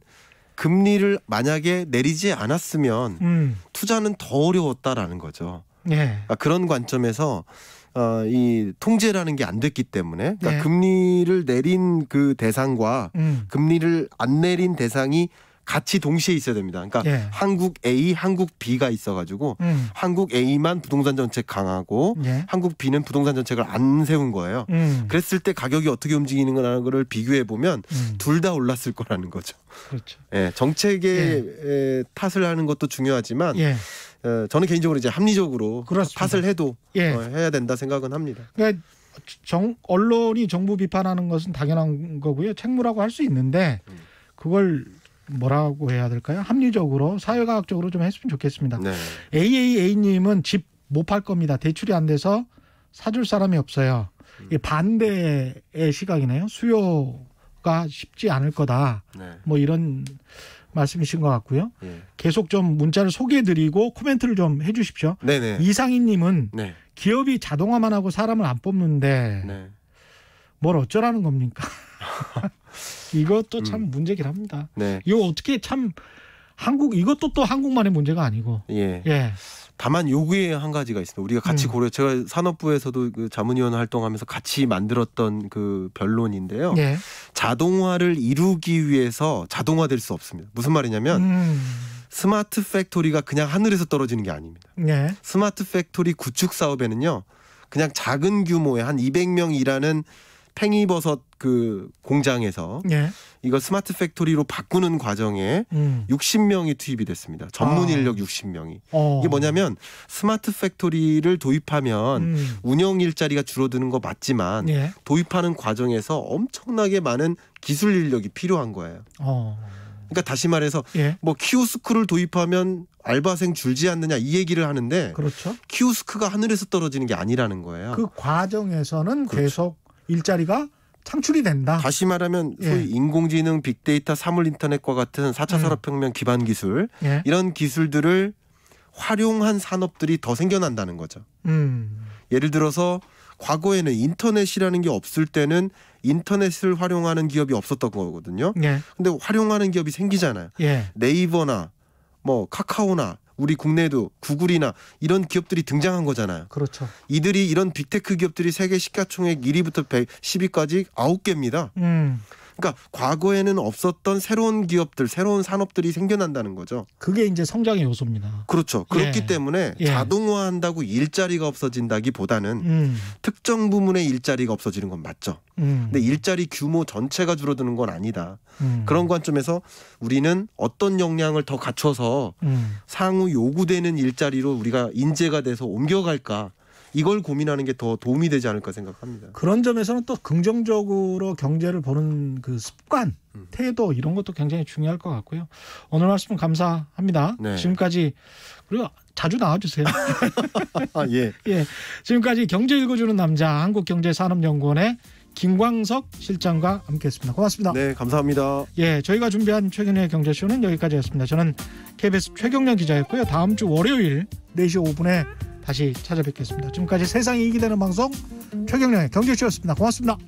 금리를 만약에 내리지 않았으면 음. 투자는 더 어려웠다라는 거죠. 예. 그러니까 그런 관점에서 어, 이 통제라는 게 안 됐기 때문에 그러니까 네. 금리를 내린 그 대상과 음. 금리를 안 내린 대상이 같이 동시에 있어야 됩니다. 그러니까 예. 한국 A, 한국 B가 있어가지고 음. 한국 A만 부동산 정책 강하고 예. 한국 B는 부동산 정책을 안 세운 거예요. 음. 그랬을 때 가격이 어떻게 움직이는 거라는 거를 비교해 보면 음. 둘다 올랐을 거라는 거죠. 그렇죠. 예, 정책의 예. 에, 탓을 하는 것도 중요하지만. 예. 예, 저는 개인적으로 이제 합리적으로 그렇습니다. 탓을 해도 예. 어, 해야 된다 생각은 합니다. 그러니까 정, 언론이 정부 비판하는 것은 당연한 거고요. 책무라고 할 수 있는데 그걸 뭐라고 해야 될까요? 합리적으로 사회과학적으로 좀 했으면 좋겠습니다. 네. AAA님은 집 못 팔 겁니다. 대출이 안 돼서 사줄 사람이 없어요. 이 반대의 시각이네요. 수요가 쉽지 않을 거다. 네. 뭐 이런 말씀이신 것 같고요. 예. 계속 좀 문자를 소개해드리고 코멘트를 좀 해주십시오. 네네. 이상희님은 네. 기업이 자동화만 하고 사람을 안 뽑는데 네. 뭘 어쩌라는 겁니까? 이것도 음. 참 문제긴 합니다. 네. 이거 어떻게 참 한국 이것도 또 한국만의 문제가 아니고 예. 예. 다만 요구에 한 가지가 있습니다. 우리가 같이 음. 고려 제가 산업부에서도 그 자문위원 활동하면서 같이 만들었던 그 변론인데요. 네. 자동화를 이루기 위해서 자동화될 수 없습니다. 무슨 말이냐면 음. 스마트 팩토리가 그냥 하늘에서 떨어지는 게 아닙니다. 네. 스마트 팩토리 구축 사업에는요. 그냥 작은 규모의 한 200명 일하는 팽이버섯 그 공장에서 예. 이거 스마트 팩토리로 바꾸는 과정에 음. 60명이 투입이 됐습니다. 전문 아. 인력 아. 60명이. 어. 이게 뭐냐면 스마트 팩토리를 도입하면 음. 운영 일자리가 줄어드는 거 맞지만 예. 도입하는 과정에서 엄청나게 많은 기술 인력이 필요한 거예요. 어. 그러니까 다시 말해서 예. 뭐 키오스크를 도입하면 알바생 줄지 않느냐 이 얘기를 하는데 그렇죠. 키오스크가 하늘에서 떨어지는 게 아니라는 거예요. 그 과정에서는 그렇죠. 계속 일자리가 창출이 된다. 다시 말하면 예. 소위 예. 인공지능, 빅데이터, 사물 인터넷과 같은 4차 예. 산업혁명 기반 기술 예. 이런 기술들을 활용한 산업들이 더 생겨난다는 거죠. 음. 예를 들어서 과거에는 인터넷이라는 게 없을 때는 인터넷을 활용하는 기업이 없었던 거거든요. 예. 근데 활용하는 기업이 생기잖아요. 예. 네이버나 뭐 카카오나 우리 국내에도 구글이나 이런 기업들이 등장한 거잖아요. 그렇죠. 이들이 이런 빅테크 기업들이 세계 시가총액 1위부터 1 10위까지 9개입니다. 음. 그러니까 과거에는 없었던 새로운 기업들, 새로운 산업들이 생겨난다는 거죠. 그게 이제 성장의 요소입니다. 그렇죠. 그렇기 예. 때문에 예. 자동화한다고 일자리가 없어진다기보다는 음. 특정 부문의 일자리가 없어지는 건 맞죠. 음. 근데 일자리 규모 전체가 줄어드는 건 아니다. 음. 그런 관점에서 우리는 어떤 역량을 더 갖춰서 음. 향후 요구되는 일자리로 우리가 인재가 돼서 옮겨갈까 이걸 고민하는 게 더 도움이 되지 않을까 생각합니다. 그런 점에서는 또 긍정적으로 경제를 보는 그 습관, 음. 태도 이런 것도 굉장히 중요할 것 같고요. 오늘 말씀 감사합니다. 네. 지금까지 그리고 자주 나와주세요. 아, 예. 예. 지금까지 경제 읽어주는 남자 한국경제산업연구원의 김광석 실장과 함께했습니다. 고맙습니다. 네, 감사합니다. 예, 저희가 준비한 최근의 경제쇼는 여기까지였습니다. 저는 KBS 최경련 기자였고요. 다음 주 월요일 4시 5분에 다시 찾아뵙겠습니다. 지금까지 세상이 이기되는 방송 최경련의 경제쇼였습니다. 고맙습니다.